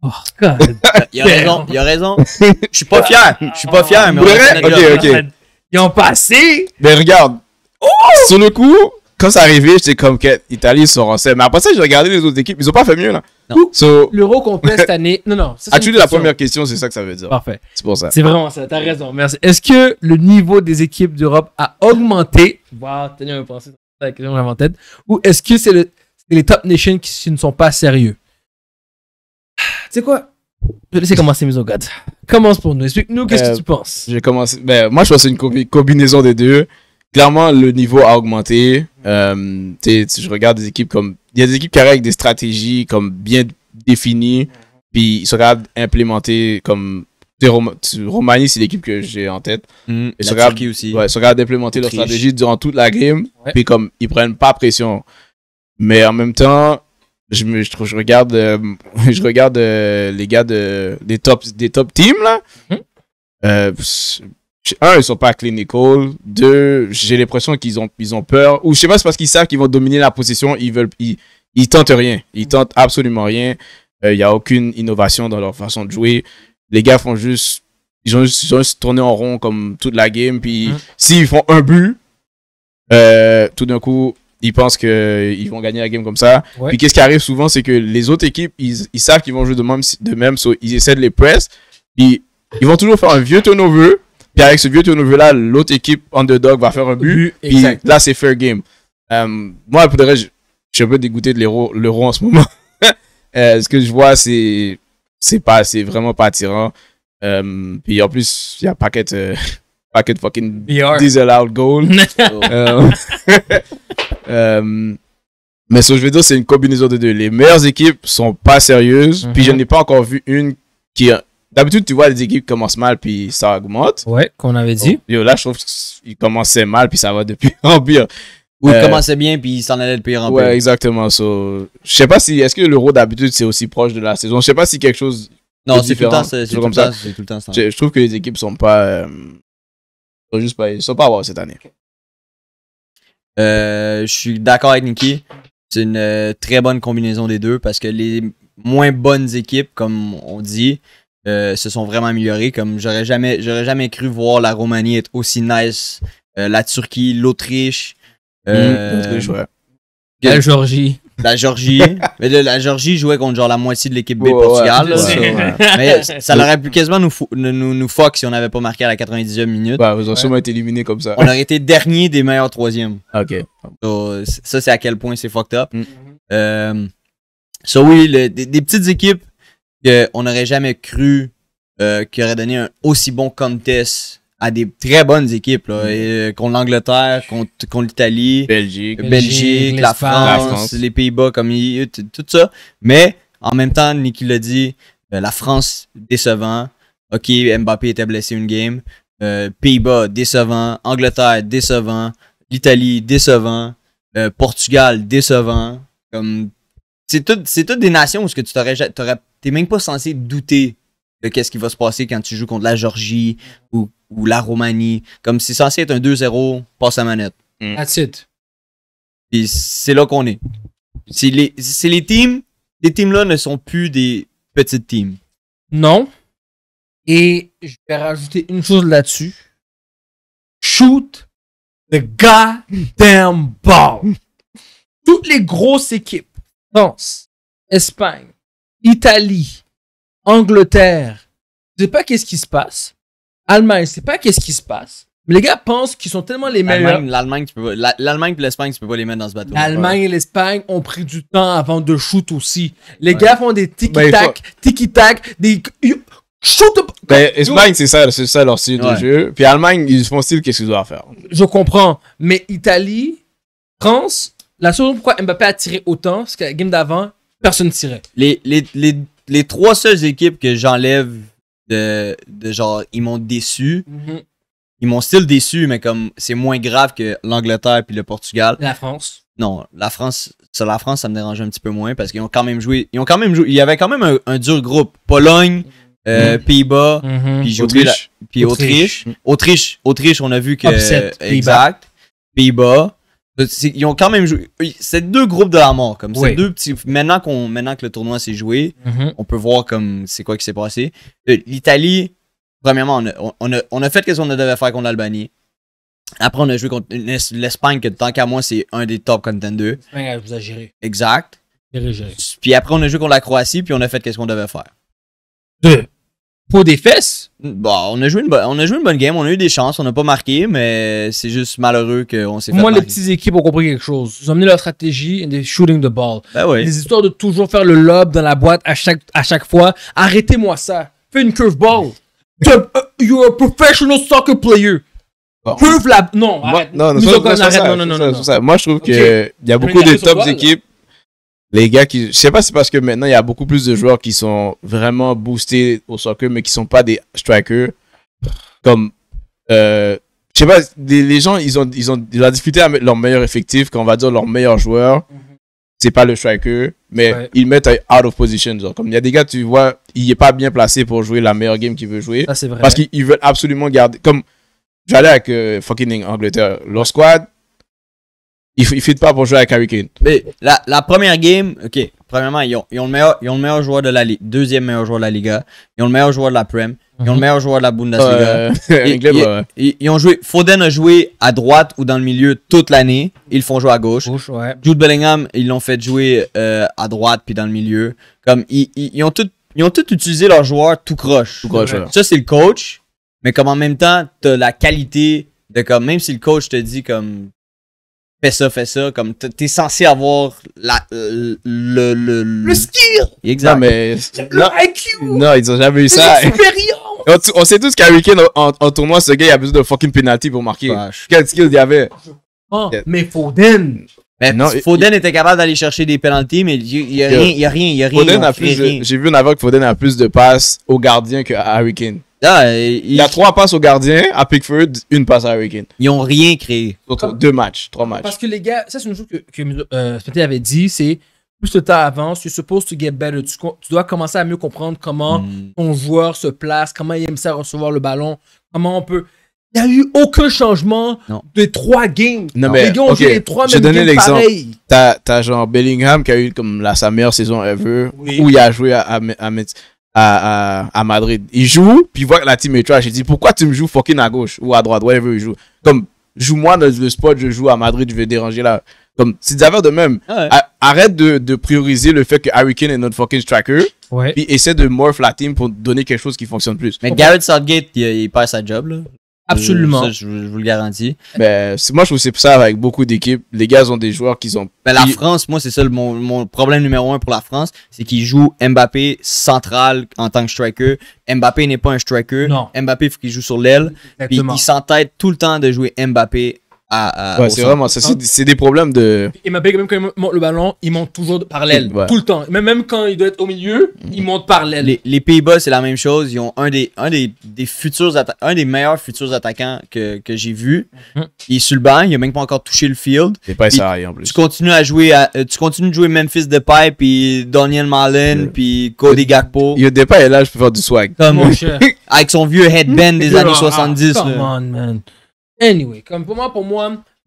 Oh, God. il a raison, il a raison. Je suis pas fier, je suis pas fier, mais Ils ont passé. Mais regarde. Oh! Sur le coup, quand ça arrivait, j'étais comme que Italie sont en Mais après ça, j'ai regardé les autres équipes, ils ont pas fait mieux là. L'euro complet cette année. Non, non. As-tu la première question C'est ça que ça veut dire. Parfait. C'est pour ça. C'est vraiment ça. T'as raison. Merci. Est-ce que le niveau des équipes d'Europe a augmenté tenez la question tête. Ou est-ce que c'est les top nations qui ne sont pas sérieux c'est quoi Je vais laisser commencer, Misogad. Commence pour nous. Explique-nous, qu'est-ce que euh, tu penses J'ai commencé. Ben, moi, je pense c'est une combinaison des deux. Clairement, le niveau a augmenté. Euh, je regarde des équipes comme. Il y a des équipes qui arrivent avec des stratégies comme bien définies. Puis ils sont capables d'implémenter comme tu Romani, c'est l'équipe que j'ai en tête. et mmh. ils sont aussi. Ouais, ils sont capables d'implémenter leur stratégie durant toute la game. Puis comme ils prennent pas pression. Mais en même temps, je me je, je regarde euh, je regarde euh, les gars de des top des top teams là mhm. euh, un ils sont pas clinical deux j'ai l'impression qu'ils ont ils ont peur ou je sais pas c'est parce qu'ils savent qu'ils vont dominer la position ils veulent ils, tentent rien ils mhm. tentent absolument rien il y a aucune innovation dans leur façon de jouer les gars font juste ils ont juste, tourné en rond comme toute la game puis mhm. s'ils font un but tout d'un coup ils pensent qu'ils vont gagner la game comme ça. Et Puis qu'est-ce qui arrive souvent, c'est que les autres équipes, ils, savent qu'ils vont jouer de même, de même ils essaient de les presser. ils vont toujours faire un vieux turnover. Puis avec ce vieux turnover-là, l'autre équipe underdog va faire un but. Puis là, c'est fair game. Euh, moi, pour je, suis un peu dégoûté de l'euro en ce moment. Euh, ce que je vois, c'est c'est pas c'est vraiment pas attirant. Euh, puis en plus, il y a un paquet, de fucking diesel out goal. Euh, mais ce que je veux dire, c'est une combinaison de deux. Les meilleures équipes sont pas sérieuses. Puis je mhm. n'ai pas encore vu une qui. D'habitude, tu vois, les équipes commencent mal puis ça augmente. Ouais, qu'on avait dit. Oh, là, je trouve qu'ils commençaient mal puis ça va euh, de pire en pire. Ou ils commençaient bien puis ils s'en allaient de pire en pire. Ouais, exactement. Je je sais pas si. Est-ce que l'euro d'habitude c'est aussi proche de la saison Je sais pas si quelque chose. Non, c'est tout le temps, c'est tout, le temps ça. Je, trouve que les équipes sont pas. Euh, sont juste pas. Ils sont pas à voir cette année. Euh, je suis d'accord avec Niki, C'est une euh, très bonne combinaison des deux parce que les moins bonnes équipes, comme on dit, euh, se sont vraiment améliorées. Comme j'aurais jamais, j'aurais jamais cru voir la Roumanie être aussi nice. la Turquie, l'Autriche. Mmh, la Georgie. La Georgie. mais la Georgie jouait contre genre la moitié de l'équipe B Portugal. ça aurait pu quasiment nous, nous, fuck si on n'avait pas marqué à la 90e minute. vous sûrement été éliminés comme ça. On aurait été dernier des meilleurs troisièmes. Ok. ça, c'est à quel point c'est fucked up. Mm. Euh, oui, des, petites équipes qu'on n'aurait jamais cru euh, qui auraient donné un aussi bon contest à des très bonnes équipes, mm. contre l'Angleterre, contre, l'Italie, Belgique, la, France, les Pays-Bas, comme tout ça. Mais en même temps, Nicky l'a dit, euh, la France décevant. Ok, Mbappé était blessé une game. Euh, Pays-Bas décevant, Angleterre décevant, l'Italie décevant, euh, Portugal décevant. Comme c'est toutes des nations où ce que tu t'aurais t'es même pas censé douter de qu'est-ce qui va se passer quand tu joues contre la Georgie ou, la Roumanie. Comme c'est censé être un 2-0, passe à manette. Mm. That's it. Puis c'est là qu'on est. C'est les, les teams. Les teams-là ne sont plus des petites teams. Non. Et je vais rajouter une chose là-dessus. Shoot the goddamn ball. Toutes les grosses équipes, France, Espagne, Italie, Angleterre, je sais pas qu'est-ce qui se passe. Allemagne, je sais pas qu'est-ce qui se passe. Mais les gars pensent qu'ils sont tellement les meilleurs. L'Allemagne, l'Allemagne et l'Espagne, tu peux pas les mettre dans ce bateau. L'Allemagne et l'Espagne ont pris du temps avant de shoot aussi. Les gars font des ben, tiki-tac, tiki-tac, des shoot Ben, Espagne, c'est ça, c'est ça leur style de jeu. Puis Allemagne, ils font style qu'est-ce qu'ils doivent faire. Je comprends. Mais Italie, France, la seule raison pourquoi Mbappé a tiré autant, c'est que la game d'avant, personne ne tirait. Les, les, les les trois seules équipes que j'enlève de, de genre, ils m'ont déçu. Mhm. Ils m'ont still déçu, mais comme c'est moins grave que l'Angleterre puis le Portugal. La France. Non, la France, sur la France, ça me dérange un petit peu moins parce qu'ils ont quand même joué. Ils ont quand même joué. Il y avait quand même un, dur groupe. Pologne, euh, mhm. Pays-Bas, mhm. puis Autriche. Puis Autriche. Autriche. on a vu que. Exact. Pays-Bas. Ils ont quand même joué. C'est deux groupes de la mort, comme deux petits. Maintenant qu'on, maintenant que le tournoi s'est joué, mhm. on peut voir comme c'est quoi qui s'est passé. Euh, L'Italie, premièrement, on a, on a, on fait ce qu'on devait faire contre l'Albanie. Après, on a joué contre l'Espagne, que tant qu'à moi, c'est un des top contenders. L'Espagne vous a géré. Exact. Puis après, on a joué contre la Croatie, puis on a fait ce qu'on devait faire. Deux pour des fesses, bon, bah, on, a joué une on a joué une bonne game, on a eu des chances, on n'a pas marqué, mais c'est juste malheureux qu'on s'est fait. Moi, les petites équipes ont compris quelque chose. Ils ont amené leur stratégie des shooting the ball. Ben les histoires de toujours faire le lob dans la boîte à chaque, à chaque fois. Arrêtez-moi ça. Fais une curve ball. Euh, You're a professional soccer player. Curve la. Non, Non, non, non, non, non, Moi, je trouve que qu'il y a beaucoup de top équipes les gars qui, je sais pas, c'est parce que maintenant il y a beaucoup plus de joueurs qui sont vraiment boostés au soccer, mais qui sont pas des strikers. Comme, euh, je sais pas, les, gens, ils ont, ils ont, ils ont discuté leur meilleur effectif, qu'on va dire leur meilleur joueur. Mhm. C'est pas le striker, mais ils mettent out of position. Genre, comme il y a des gars, tu vois, il est pas bien placé pour jouer la meilleure game qu'il veut jouer. c'est vrai. Parce qu'ils veulent absolument garder. Comme j'allais avec euh, fucking Angleterre, leur squad, il, ne fit pas pour jouer à Harry Kane. Mais la, première game, ok, premièrement, ils ont, le meilleur, joueur de la Ligue, deuxième meilleur joueur de la Liga, ils ont le meilleur joueur de la Prem, ils ont le mhm. meilleur joueur de la Bundesliga. ils, ont joué, Foden a joué à droite ou dans le milieu toute l'année, ils font jouer à gauche. Jude Bellingham, ils l'ont fait jouer euh, à droite puis dans le milieu. Comme, ils, ont tout, ils ont tout utilisé leurs joueurs tout croche. Ça, c'est le coach, mais comme en même temps, as la qualité de comme, même si le coach te dit comme, fais ça, fais ça. Comme t'es censé avoir la, le, le, le, le skill. Exact. Non, Le IQ. Non, ils ont jamais eu ça. On, on, sait tous qu'à en, en, tournoi, ce gars, il a besoin de fucking penalty pour marquer. Quel skill il y avait oh, Mais Foden mais ben, Foden était capable d'aller chercher des penalties, mais il n'y a, rien, il y a rien, il y a rien. Foden a plus J'ai vu un avant que Foden a plus de passes au gardien qu'à Kane. Ah, il... y a trois passes au gardien, à Pickford, une passe à Hurricane. Ils n'ont rien créé. Deux matchs, trois matchs. Parce que les gars, ça c'est une chose que, que euh, avait dit, c'est plus le temps avance, tu supposes to get better. Tu, tu, dois commencer à mieux comprendre comment hmm. ton joueur se place, comment il aime ça recevoir le ballon, comment on peut. Il n'y a eu aucun changement des trois games. les gars ont joué les trois mêmes games T'as, t'as genre Bellingham qui a eu comme la, sa meilleure saison ever, où il a joué à, à, à, Madrid. Il joue, puis il voit que la team est trash. Il dit Pourquoi tu me joues fucking à gauche ou à droite Whatever il joue. Comme, joue-moi dans le spot, je joue à Madrid, je vais déranger là. Comme, c'est des de même. Ah arrête de, prioriser le fait que Harry Kane est notre fucking striker. Puis essaie de morph la team pour donner quelque chose qui fonctionne plus. Mais Garrett Southgate, il, passe à sa job, là. Euh, Absolument. je, vous le garantis. Ben, moi, je trouve que c'est ça avec beaucoup d'équipes. Les gars ont des joueurs qui ont... Ben, la France, moi, c'est ça mon, mon, problème numéro un pour la France, c'est qu'ils jouent Mbappé central en tant que striker. Mbappé n'est pas un striker. Non. Mbappé, il faut qu'il joue sur l'aile. Il ils s'entête tout le temps de jouer Mbappé ah, ah, c'est vraiment ça. C'est des problèmes de. et même quand il monte le ballon, il monte toujours par l'aile, tout le temps. Même, même quand il doit être au milieu, il monte par l'aile. Les, Pays-Bas, c'est la même chose. Ils ont un des, un des, futurs un des meilleurs futurs attaquants que, j'ai vu. Hum. Il est sur le banc, il a même pas encore touché le field. et pas en plus. Tu continues à jouer, euh, tu continues de jouer Memphis Depay, puis Daniel Malin, puis Cody Gakpo. Il y a Depay là, je peux faire du swag. Comme, avec son vieux headband des années 70. Come Anyway, comme pour moi, pour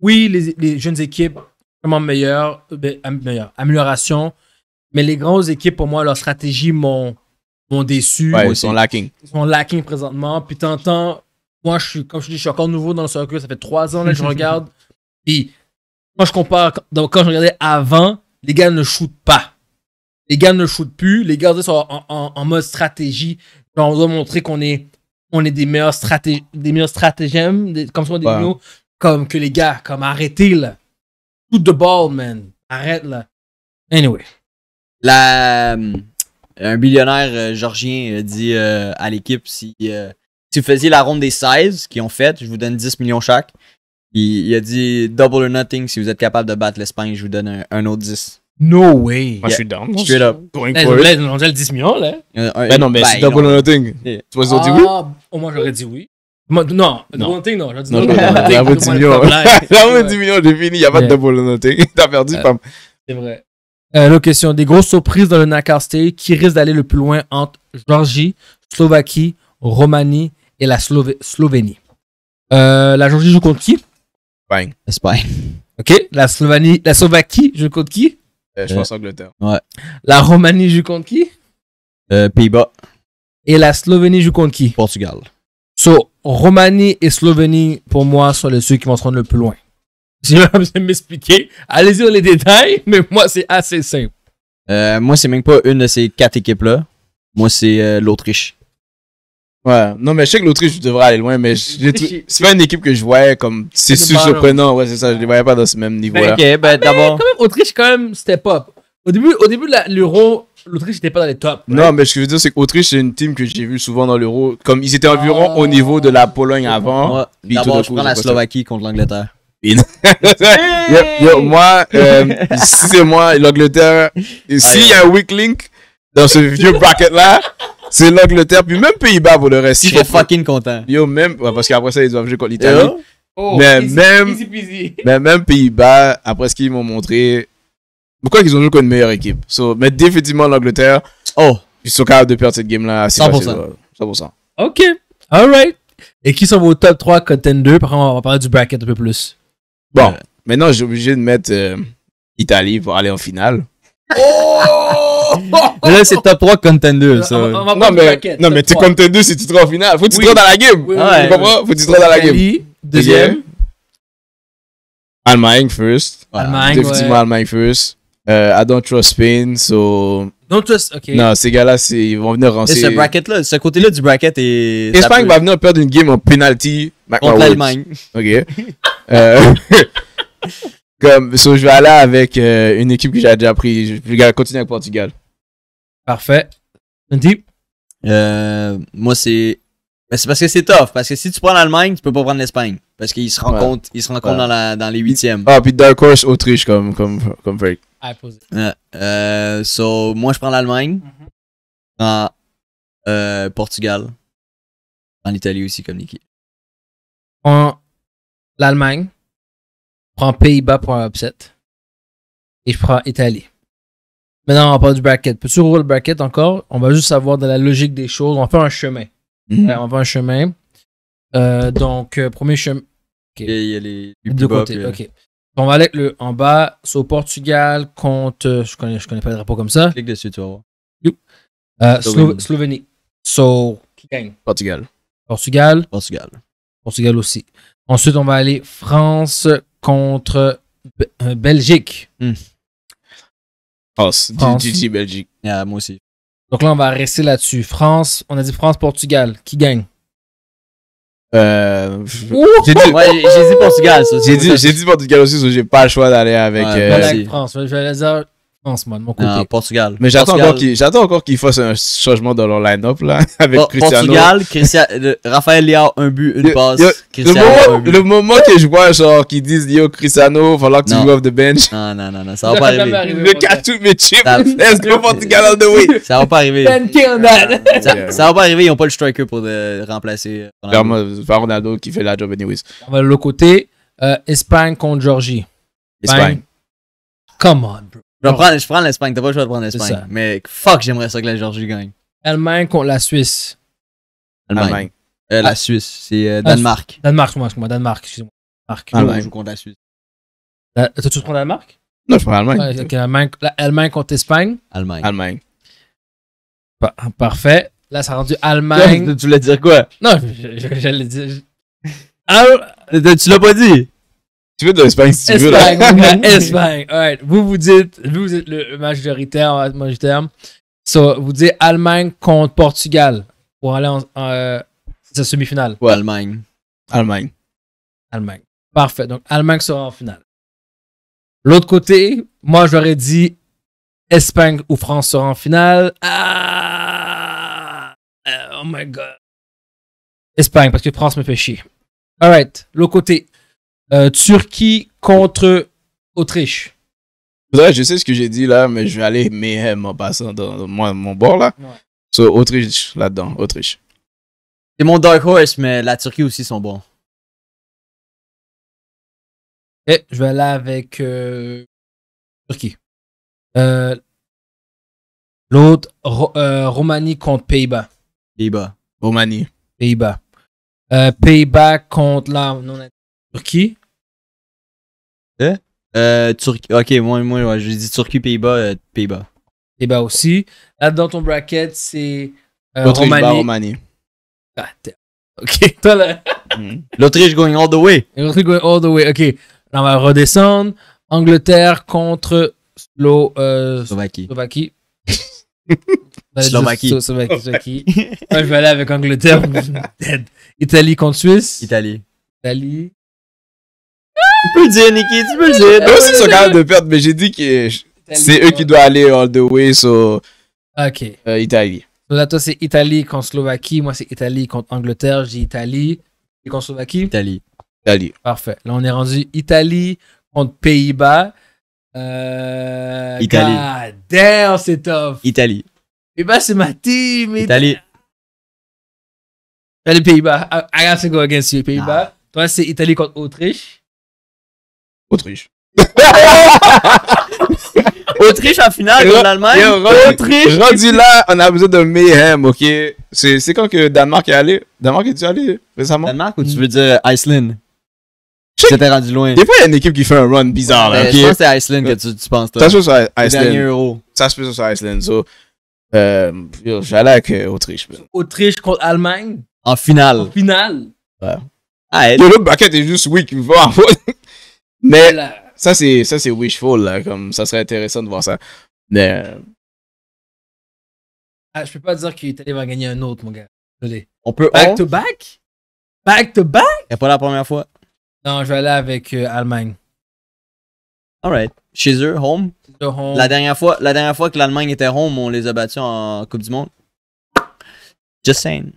oui, les, jeunes équipes, vraiment meilleures, ben, meilleures, amélioration. Mais les grosses équipes, pour moi, leur stratégie m'ont déçu. Oui, ils sont lacking. Ils sont lacking présentement. Puis t'entends, moi, je suis, comme je dis, je suis encore nouveau dans le circuit. Ça fait trois ans là, que je regarde. Puis moi, je compare, donc, quand je regardais avant, les gars ne shootent pas. Les gars ne shootent plus. Les gars sont en, mode stratégie. Genre, on doit montrer qu'on est on est des meilleurs, straté des meilleurs stratégèmes, comme ça, des ouais. nous, comme que les gars, comme arrêtez là. Shoot de ball, man. Arrête là. Anyway. La, euh, un billionnaire euh, georgien a euh, dit à l'équipe si, si vous faisiez la ronde des 16 qu'ils ont faite, je vous donne 10 millions chaque. Il, a dit double or nothing, si vous êtes capable de battre l'Espagne, je vous donne un, autre 10. No way! Moi, je suis down. Straight up. Going ben, ils on a le 10 millions, là. ben non, mais ben, c'est double or nothing. Tu Tu vas ah, tu au moins, j'aurais dit oui. non, non. Nothing, non. J'ai dit non. non, non, dit million. 10 millions, j'ai fini. Il n'y a pas de double nothing. T'as perdu, Pam. C'est vrai. Euh, l'autre question. Des grosses surprises dans le NACAR qui risque d'aller le plus loin entre Georgie, Slovaquie, Roumanie et la Slovénie. Euh, la Georgie joue contre qui Espagne. Espagne. OK. La, Slovanie, la Slovaquie joue contre qui euh, Je pense Angleterre. Ouais. La Roumanie joue contre qui euh, Pays-Bas. Et la Slovénie joue contre qui Portugal. So, Roumanie et Slovénie, pour moi, sont les ceux qui vont se rendre le plus loin. Si vous besoin m'expliquer, allez-y dans les détails, mais moi, c'est assez simple. Euh, moi, c'est même pas une de ces quatre équipes-là. Moi, c'est euh, l'Autriche. Ouais, non, mais je sais que l'Autriche devrait aller loin, mais c'est pas une équipe que je voyais comme. C'est surprenant, hein. ouais, c'est ça, je les voyais pas dans ce même ben, niveau-là. Ok, ben ah, d'abord. quand même, Autriche, quand même, step up. Au début, au début de l'Euro, l'Autriche n'était pas dans les tops. Non, mais ce que je veux dire, c'est qu'Autriche, c'est une team que j'ai vue souvent dans l'Euro. Comme ils étaient environ au niveau de la Pologne ah. avant. D'abord, je prends la Slovaquie contre l'Angleterre. moi, euh, c'est moi, l'Angleterre. Et s'il y a un weak link dans ce vieux bracket-là, c'est l'Angleterre, puis même Pays-Bas pour le reste. Ils sont fucking content. Yo, même, parce qu'après ça, ils doivent jouer contre l'Italie. Oh, mais, même, mais même Pays-Bas, après ce qu'ils m'ont montré, pourquoi ils qu'ils ont joué contre une meilleure équipe. So, mais définitivement, l'Angleterre, oh, ils sont capables de perdre cette game-là. 100%. 100%. OK. All right. Et qui sont vos top 3 contenders? Par contre, on va parler du bracket un peu plus. Bon, maintenant, j'ai obligé de mettre euh, Italie pour aller en finale. Oh! là, c'est top 3 contenders, Ça. non, mais, non, mais t'es contender si tu te en finale. Faut que tu te dans la game. Ah tu comprends? Faut que tu te dans la game. Deuxième. Allemagne first. Allemagne. Définitivement Allemagne first. Euh, I don't trust Spain, so. Don't trust, ok. Non, ces gars-là, ils vont venir en Ce bracket-là, ce côté-là du bracket est. Espagne va venir perdre une game en penalty. Contre l'Allemagne. Ok. Euh, comme, so, je vais aller avec euh, une équipe que j'ai déjà pris. Je vais continuer avec Portugal. Parfait. Deep. Euh, moi, c'est. Ben, c'est parce que c'est tough. Parce que si tu prends l'Allemagne, tu peux pas prendre l'Espagne. Parce qu'ils se rencontrent, dans, dans les huitièmes. Ah, puis Dark Horse, Autriche, comme, comme, comme à euh, euh, so, moi, je prends l'Allemagne. Mm-hmm. Euh, Portugal. en Italie aussi, comme Niki. Prends l'Allemagne. Prends Pays-Bas pour un upset. Et je prends Italie. Maintenant, on parle du bracket. Peux-tu rouler le bracket encore? On va juste savoir de la logique des choses. On fait un chemin. Mm-hmm. on fait un chemin. donc, premier chemin. Il y a les, deux côtés. On va aller le en bas. sur Portugal contre. Je connais, je connais pas le drapeau comme ça. Clique dessus, tu vas voir. Euh, Slovénie. qui gagne Portugal. Portugal. Portugal. Portugal aussi. Ensuite, on va aller France contre euh, Belgique. Hmm. France. Belgique. moi aussi. Donc là, on va rester là-dessus. France, on a dit France-Portugal. Qui gagne euh, j'ai dit, dit Portugal. J'ai dit, Portugal aussi, j'ai pas le choix d'aller avec. Ouais, France. Je vais ce moment de mon côté. Portugal. Mais j'attends encore qu'ils fassent un changement dans leur line-up là avec Cristiano. Portugal, Christian... Raphaël Léa, un but, une passe. Cristiano, le, moment, un but. le moment que je vois genre qu'ils disent yo Cristiano, falloir que tu joues off the bench. Non non non non, ça va pas arriver. Le Le catou mes Est-ce Let's go Portugal on the way. Ça va pas arriver. Ben, ça, ça va pas arriver, ils ont pas le striker pour euh, remplacer Fernando Ronaldo qui fait la job anyways. Le côté euh, Espagne contre Georgie. Espagne. Come on, bro. Je, je prends l'Espagne. T'as pas le choix de prendre l'Espagne. Mais fuck, j'aimerais ça que la Georgie gagne. Allemagne contre la Suisse. Allemagne. Euh, la ah. Suisse, c'est euh, ah, Danemark. Danemark, moi, excuse-moi. Danemark, excuse-moi. Allemagne. joue contre la Suisse. As-tu T'as-tu prends Danemark? Non, je prends Allemagne. Allemagne, Allemagne contre Espagne. Allemagne. Allemagne. parfait. Là, ça a rendu Allemagne. tu voulais dire quoi? Non, je, je, l'ai dit. Tu l'as pas dit? Tu veux de l'Espagne si tu veux. Espagne, Espagne. Vous vous dites, vous êtes le majoritaire, majoritaire. vous dites Allemagne contre Portugal pour aller en, euh, semi-finale. Ou Allemagne. Allemagne. Allemagne. Parfait. Donc, Allemagne sera en finale. L'autre côté, moi, j'aurais dit Espagne ou France sera en finale. Ah! Oh my God. Espagne, parce que France me fait chier. right L'autre côté, euh, Turquie contre Autriche. je sais ce que j'ai dit là, mais je vais aller mais en passant dans, mon, bord là. So, Autriche là-dedans, Autriche. C'est mon Dark Horse, mais la Turquie aussi sont bons. Et eh, je vais aller avec euh, Turquie. Euh, l'autre, romanie Roumanie contre Pays-Bas. Pays-Bas. Roumanie. Pays-Bas. Pays-Bas contre la. Non, Turquie. Euh, euh, Turquie. Ok, moi, moi ouais, j'ai Turquie, Pays-Bas, euh, Pays-Bas. Pays-Bas aussi. Là, dans ton bracket, c'est. Euh, Romanie. Romanie. Ah, ok, toi là. Hmm. L'Autriche going all the way. L'Autriche going all the way. Ok, Là, on va redescendre. Angleterre contre Slo Slovaquie. Slovaquie. Bah, Slovaquie. Slovaquie. Slovaquie. je vais aller avec Angleterre. Italie contre Suisse. Italie. Italie. Tu peux le dire, Nikki, tu peux le dire. Moi aussi sont capables de perdre, mais j'ai dit que c'est eux qui doivent aller all the way sur Ok. Euh, Italie. là, toi, c'est Italie contre Slovaquie. Moi, c'est Italie contre Angleterre. J'ai Italie. Et contre Slovaquie Italie. Parfait. Là, on est rendu Italie contre Pays-Bas. Euh... Italie. Ah, damn, c'est tough. Italie. Pays-Bas, c'est ma team. Italie. Euh, les Pays-Bas. I, have to go against you, Pays-Bas. Ah. Toi, c'est Italie contre Autriche. Autriche. Autriche en finale contre l'Allemagne. Autriche. Rendu là, on a besoin de mayhem, ok? C'est quand que Danemark est allé? Danemark est-tu allé récemment? Danemark ou tu hmm. veux dire Iceland? C'était rendu loin. Des fois, il y a une équipe qui fait un run bizarre. Là, ben, Je pense que c'est Iceland que tu, penses. Toi. Ça se passe sur Iceland. Ça se passe sur Iceland. So, euh, J'allais avec euh, Autriche. Autriche contre Allemagne. En finale. En finale. Ouais. Ah, elle... Yo, le est juste weak. Mais ça, c'est ça c'est wishful, comme ça serait intéressant de voir ça. Mais... Euh, ah, je peux pas dire qu'il va gagner un autre, mon gars. On peut Back to back? Back to back? Y'a pas la première fois. Non, je vais aller avec euh, Allemagne. Alright. Chez eux, home. La, dernière fois, la dernière fois que l'Allemagne était home, on les a battus en Coupe du Monde. Just saying.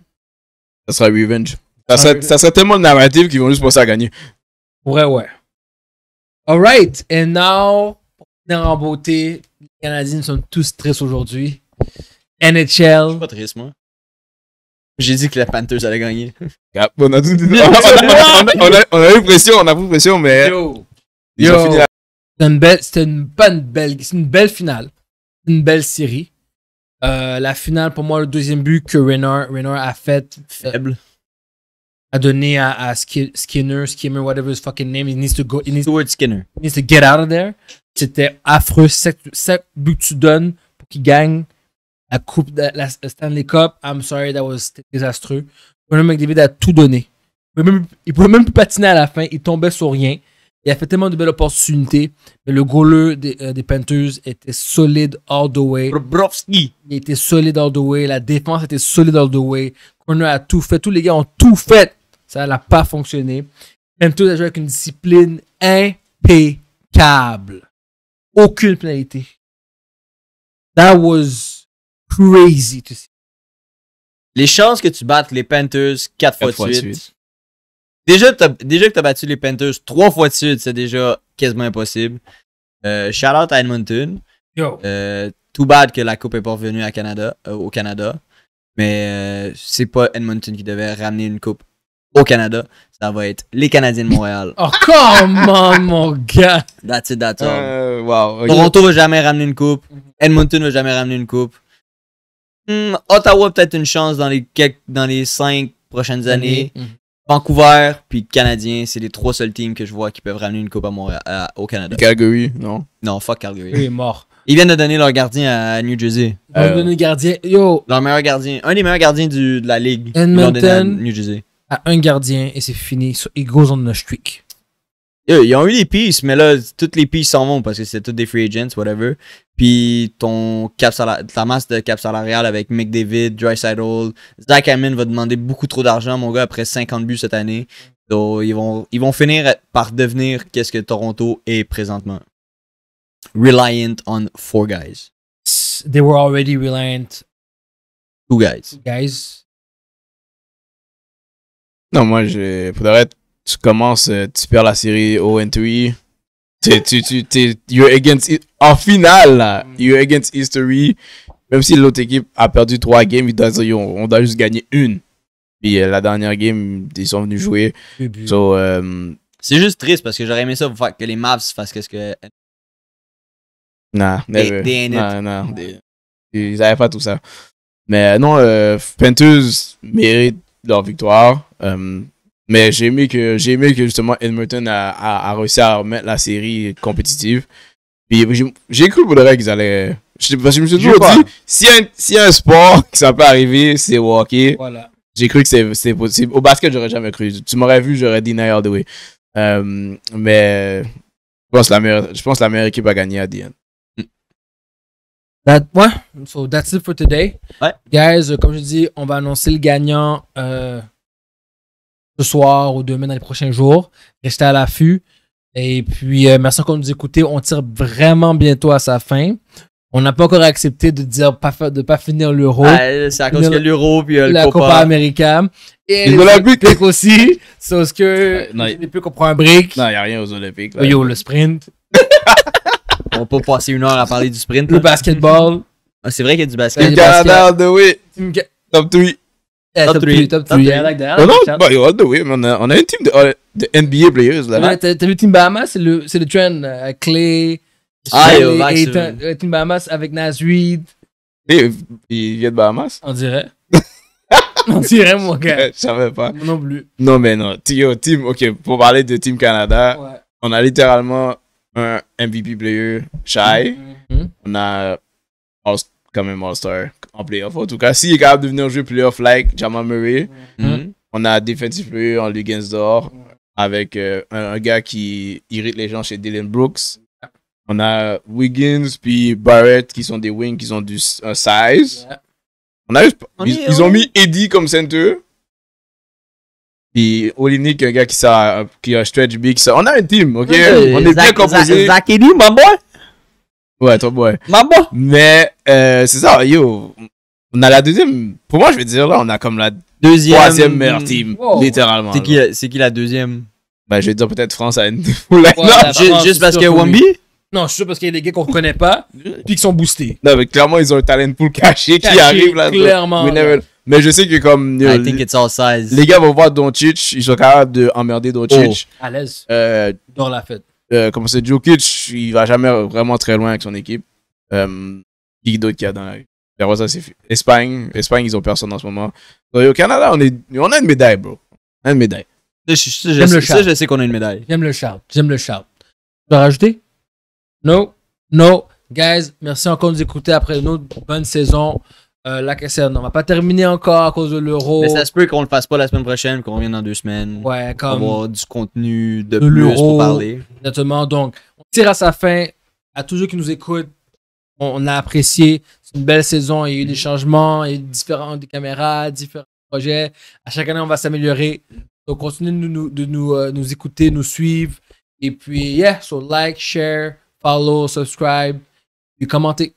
Ça serait revenge. Ça serait, ça serait tellement de narrative qu'ils vont juste penser à gagner. Ouais, ouais. Alright, right. And now, pour finir en beauté, les Canadiens sont tous tristes aujourd'hui. NHL. Je suis pas triste, moi. J'ai dit que la Panthers allait gagner. on a On a eu pression, on a eu pression, mais. Yo! Yo. C'était une belle, une belle, c'est une belle finale. Une belle série. Euh, la finale, pour moi, le deuxième but que Renard, Renard a fait. Faible à donner à, Skinner, Skinner, whatever his fucking name, he needs to go, he needs, Skinner. He needs to get out of there. C'était affreux. Sept buts que tu donnes pour qu'il gagne la Coupe, la, la, Stanley Cup, I'm sorry, that was désastreux. Connor McDavid a tout donné. Il pouvait, même, pouvait même plus patiner à la fin, il tombait sur rien. Il a fait tellement de belles opportunités. Mais le goleur des, euh, des Panthers était solide all the way. Robrovski. Il était solide all the way. La défense était solide all the way. Corner a tout fait. Tous les gars ont tout fait ça n'a pas fonctionné. Même tout joué avec une discipline impeccable. Aucune pénalité. That was crazy to see. Les chances que tu battes les Panthers 4 fois, de suite. Déjà, déjà que tu as battu les Panthers 3 fois de suite, c'est déjà quasiment impossible. Euh, shout out à Edmonton. Yo. Euh, too bad que la coupe est pas revenue à Canada, euh, au Canada. Mais c'est pas Edmonton qui devait ramener une coupe au Canada, ça va être les Canadiens de Montréal. oh, comment, mon gars! That's it, that's all. Euh, wow, Toronto va jamais ramener une coupe. Edmonton va jamais ramener une coupe. Hmm, Ottawa peut-être une chance dans les, dans les cinq prochaines années. Mhm. Vancouver, puis Canadien, c'est les trois seuls teams que je vois qui peuvent ramener une coupe au Canada. Calgary, non? Non, fuck Calgary. Il est mort. Ils viennent de donner leur gardien à New Jersey. Ils gardien, yo! Leur meilleur gardien, un des meilleurs gardiens de la ligue. Edmonton. New Jersey à un gardien et c'est fini. So, it goes on streak. Ils ont eu les pistes, mais là, toutes les pistes s'en vont parce que c'est toutes des free agents, whatever. Puis ton cap ta masse de cap salarial avec McDavid, Sidle, Zach Hammond va demander beaucoup trop d'argent, mon gars, après 50 buts cette année. Donc, ils vont, ils vont finir par devenir qu'est-ce que Toronto est présentement. Reliant on four guys. They were already reliant. Two guys. Two guys. Non, moi, je... pour tu commences, euh, tu perds la série 0-3. Tu, tu, tu, against, en finale, là, mm. against history. Même si l'autre équipe a perdu trois games, on, doit juste gagner une. Puis euh, la dernière game, ils sont venus jouer. Euh, c'est juste triste parce que j'aurais aimé ça que les Mavs fassent qu'est-ce que. non mais Non, ils n'avaient pas tout ça. Mais non, euh, Panthers mérite leur victoire. Euh, mais j'ai aimé que j'ai aimé que justement Edmonton a, a, réussi à remettre la série compétitive. Puis j'ai cru pour le vrai qu'ils allaient. Je, parce que je me suis toujours dit, si un si a un sport que ça peut arriver, c'est hockey. Voilà. J'ai cru que c'était possible. Au basket, j'aurais jamais cru. Tu m'aurais vu, j'aurais dit Nayar the way. Euh, mais je pense, la meilleure, je pense que la meilleure équipe a gagné à Dien. That, ouais, so that's it for today. Guys, comme je dis, on va annoncer le gagnant. Euh, ce soir ou demain dans les prochains jours. Restez à l'affût. Et puis, euh, merci encore de nous écouter. On tire vraiment bientôt à sa fin. On n'a pas encore accepté de dire pas de pas finir l'euro. Ah, c'est à cause que l'euro puis euh, le la Copa, et les, aussi. Sauf que je les plus qu'on prend un break. Non, il n'y a rien aux Olympiques. Yo, le sprint. on peut passer une heure à parler du sprint. Le basketball. Ah, c'est vrai qu'il y a du basketball. Le de oui. Top 3. Yeah, top 3, top 3. Yeah, like that. non, bah, de, oui, mais on a, on a une team de, oh, de NBA players là. Ouais, t'as vu Team Bahamas, c'est le, c'est le trend, clé. Euh, Clay. Ah, yo, Max. team Bahamas avec Nas Reed. Et, il vient de Bahamas? On dirait. on dirait, mon gars. Je savais pas. Non plus. Non, mais non. Yo, team, ok, pour parler de Team Canada, ouais. on a littéralement un MVP player, Shai. Mm -hmm. On a comme un monster en playoff. En tout cas, s'il si est capable de venir jouer playoff like Jamal Murray, hmm. Hmm. on a défensif en Ligue d'or avec euh, un, gars qui irrite les gens chez Dylan Brooks. On a Wiggins puis Barrett qui sont des wings qui ont du size. ils, ont mis Eddie comme centre. Puis Olinik, un gars qui, ça, qui a stretch big. Ça. On a un team, ok? On est bien composé. Zach, Eddie, my boy? Ouais, toi, ouais. Mais, euh, c'est ça, yo. On a la deuxième. Pour moi, je vais dire, là, on a comme la deuxième. troisième meilleure team, littéralement. C'est qui, c'est qui la deuxième? Bah, je vais dire peut-être France à une. Ouais, juste parce que Wambi? Non, je suis parce qu'il y a des gars qu'on ne connaît pas, puis qui sont boostés. Non, mais clairement, ils ont un talent pour le cacher qui arrive là. Clairement. Mais je sais que comme. I think it's all size. Les gars vont voir Chich, ils sont capables de emmerder Doncic. Oh, à l'aise. Euh, Dans la fête. Euh, comme comment c'est Jokic, il va jamais vraiment très loin avec son équipe. Euh, qui d'autre qu'il y a dans la ça c'est Espagne. Espagne, ils ont personne en ce moment. Euh, au Canada, on, est, on a une médaille, bro. On a une médaille. Je, sais, je sais qu'on a une médaille. J'aime le shout. J'aime le shout. Tu vas rajouter? Non. Non. Guys, merci encore de nous écouter après une autre bonne saison. Euh, la question, on va pas terminer encore à cause de l'euro. Mais ça se peut qu'on le fasse pas la semaine prochaine, qu'on revienne dans deux semaines. Ouais, comme. du contenu de, plus pour parler. Exactement. Donc, on tire à sa fin. À tous ceux qui nous écoutent, on, a apprécié. C'est une belle saison. Il y a eu des changements, il y différentes caméras, différents projets. À chaque année, on va s'améliorer. Donc, continuez de nous, de euh, nous, écouter, nous suivre. Et puis, yeah, so like, share, follow, subscribe, et commentez.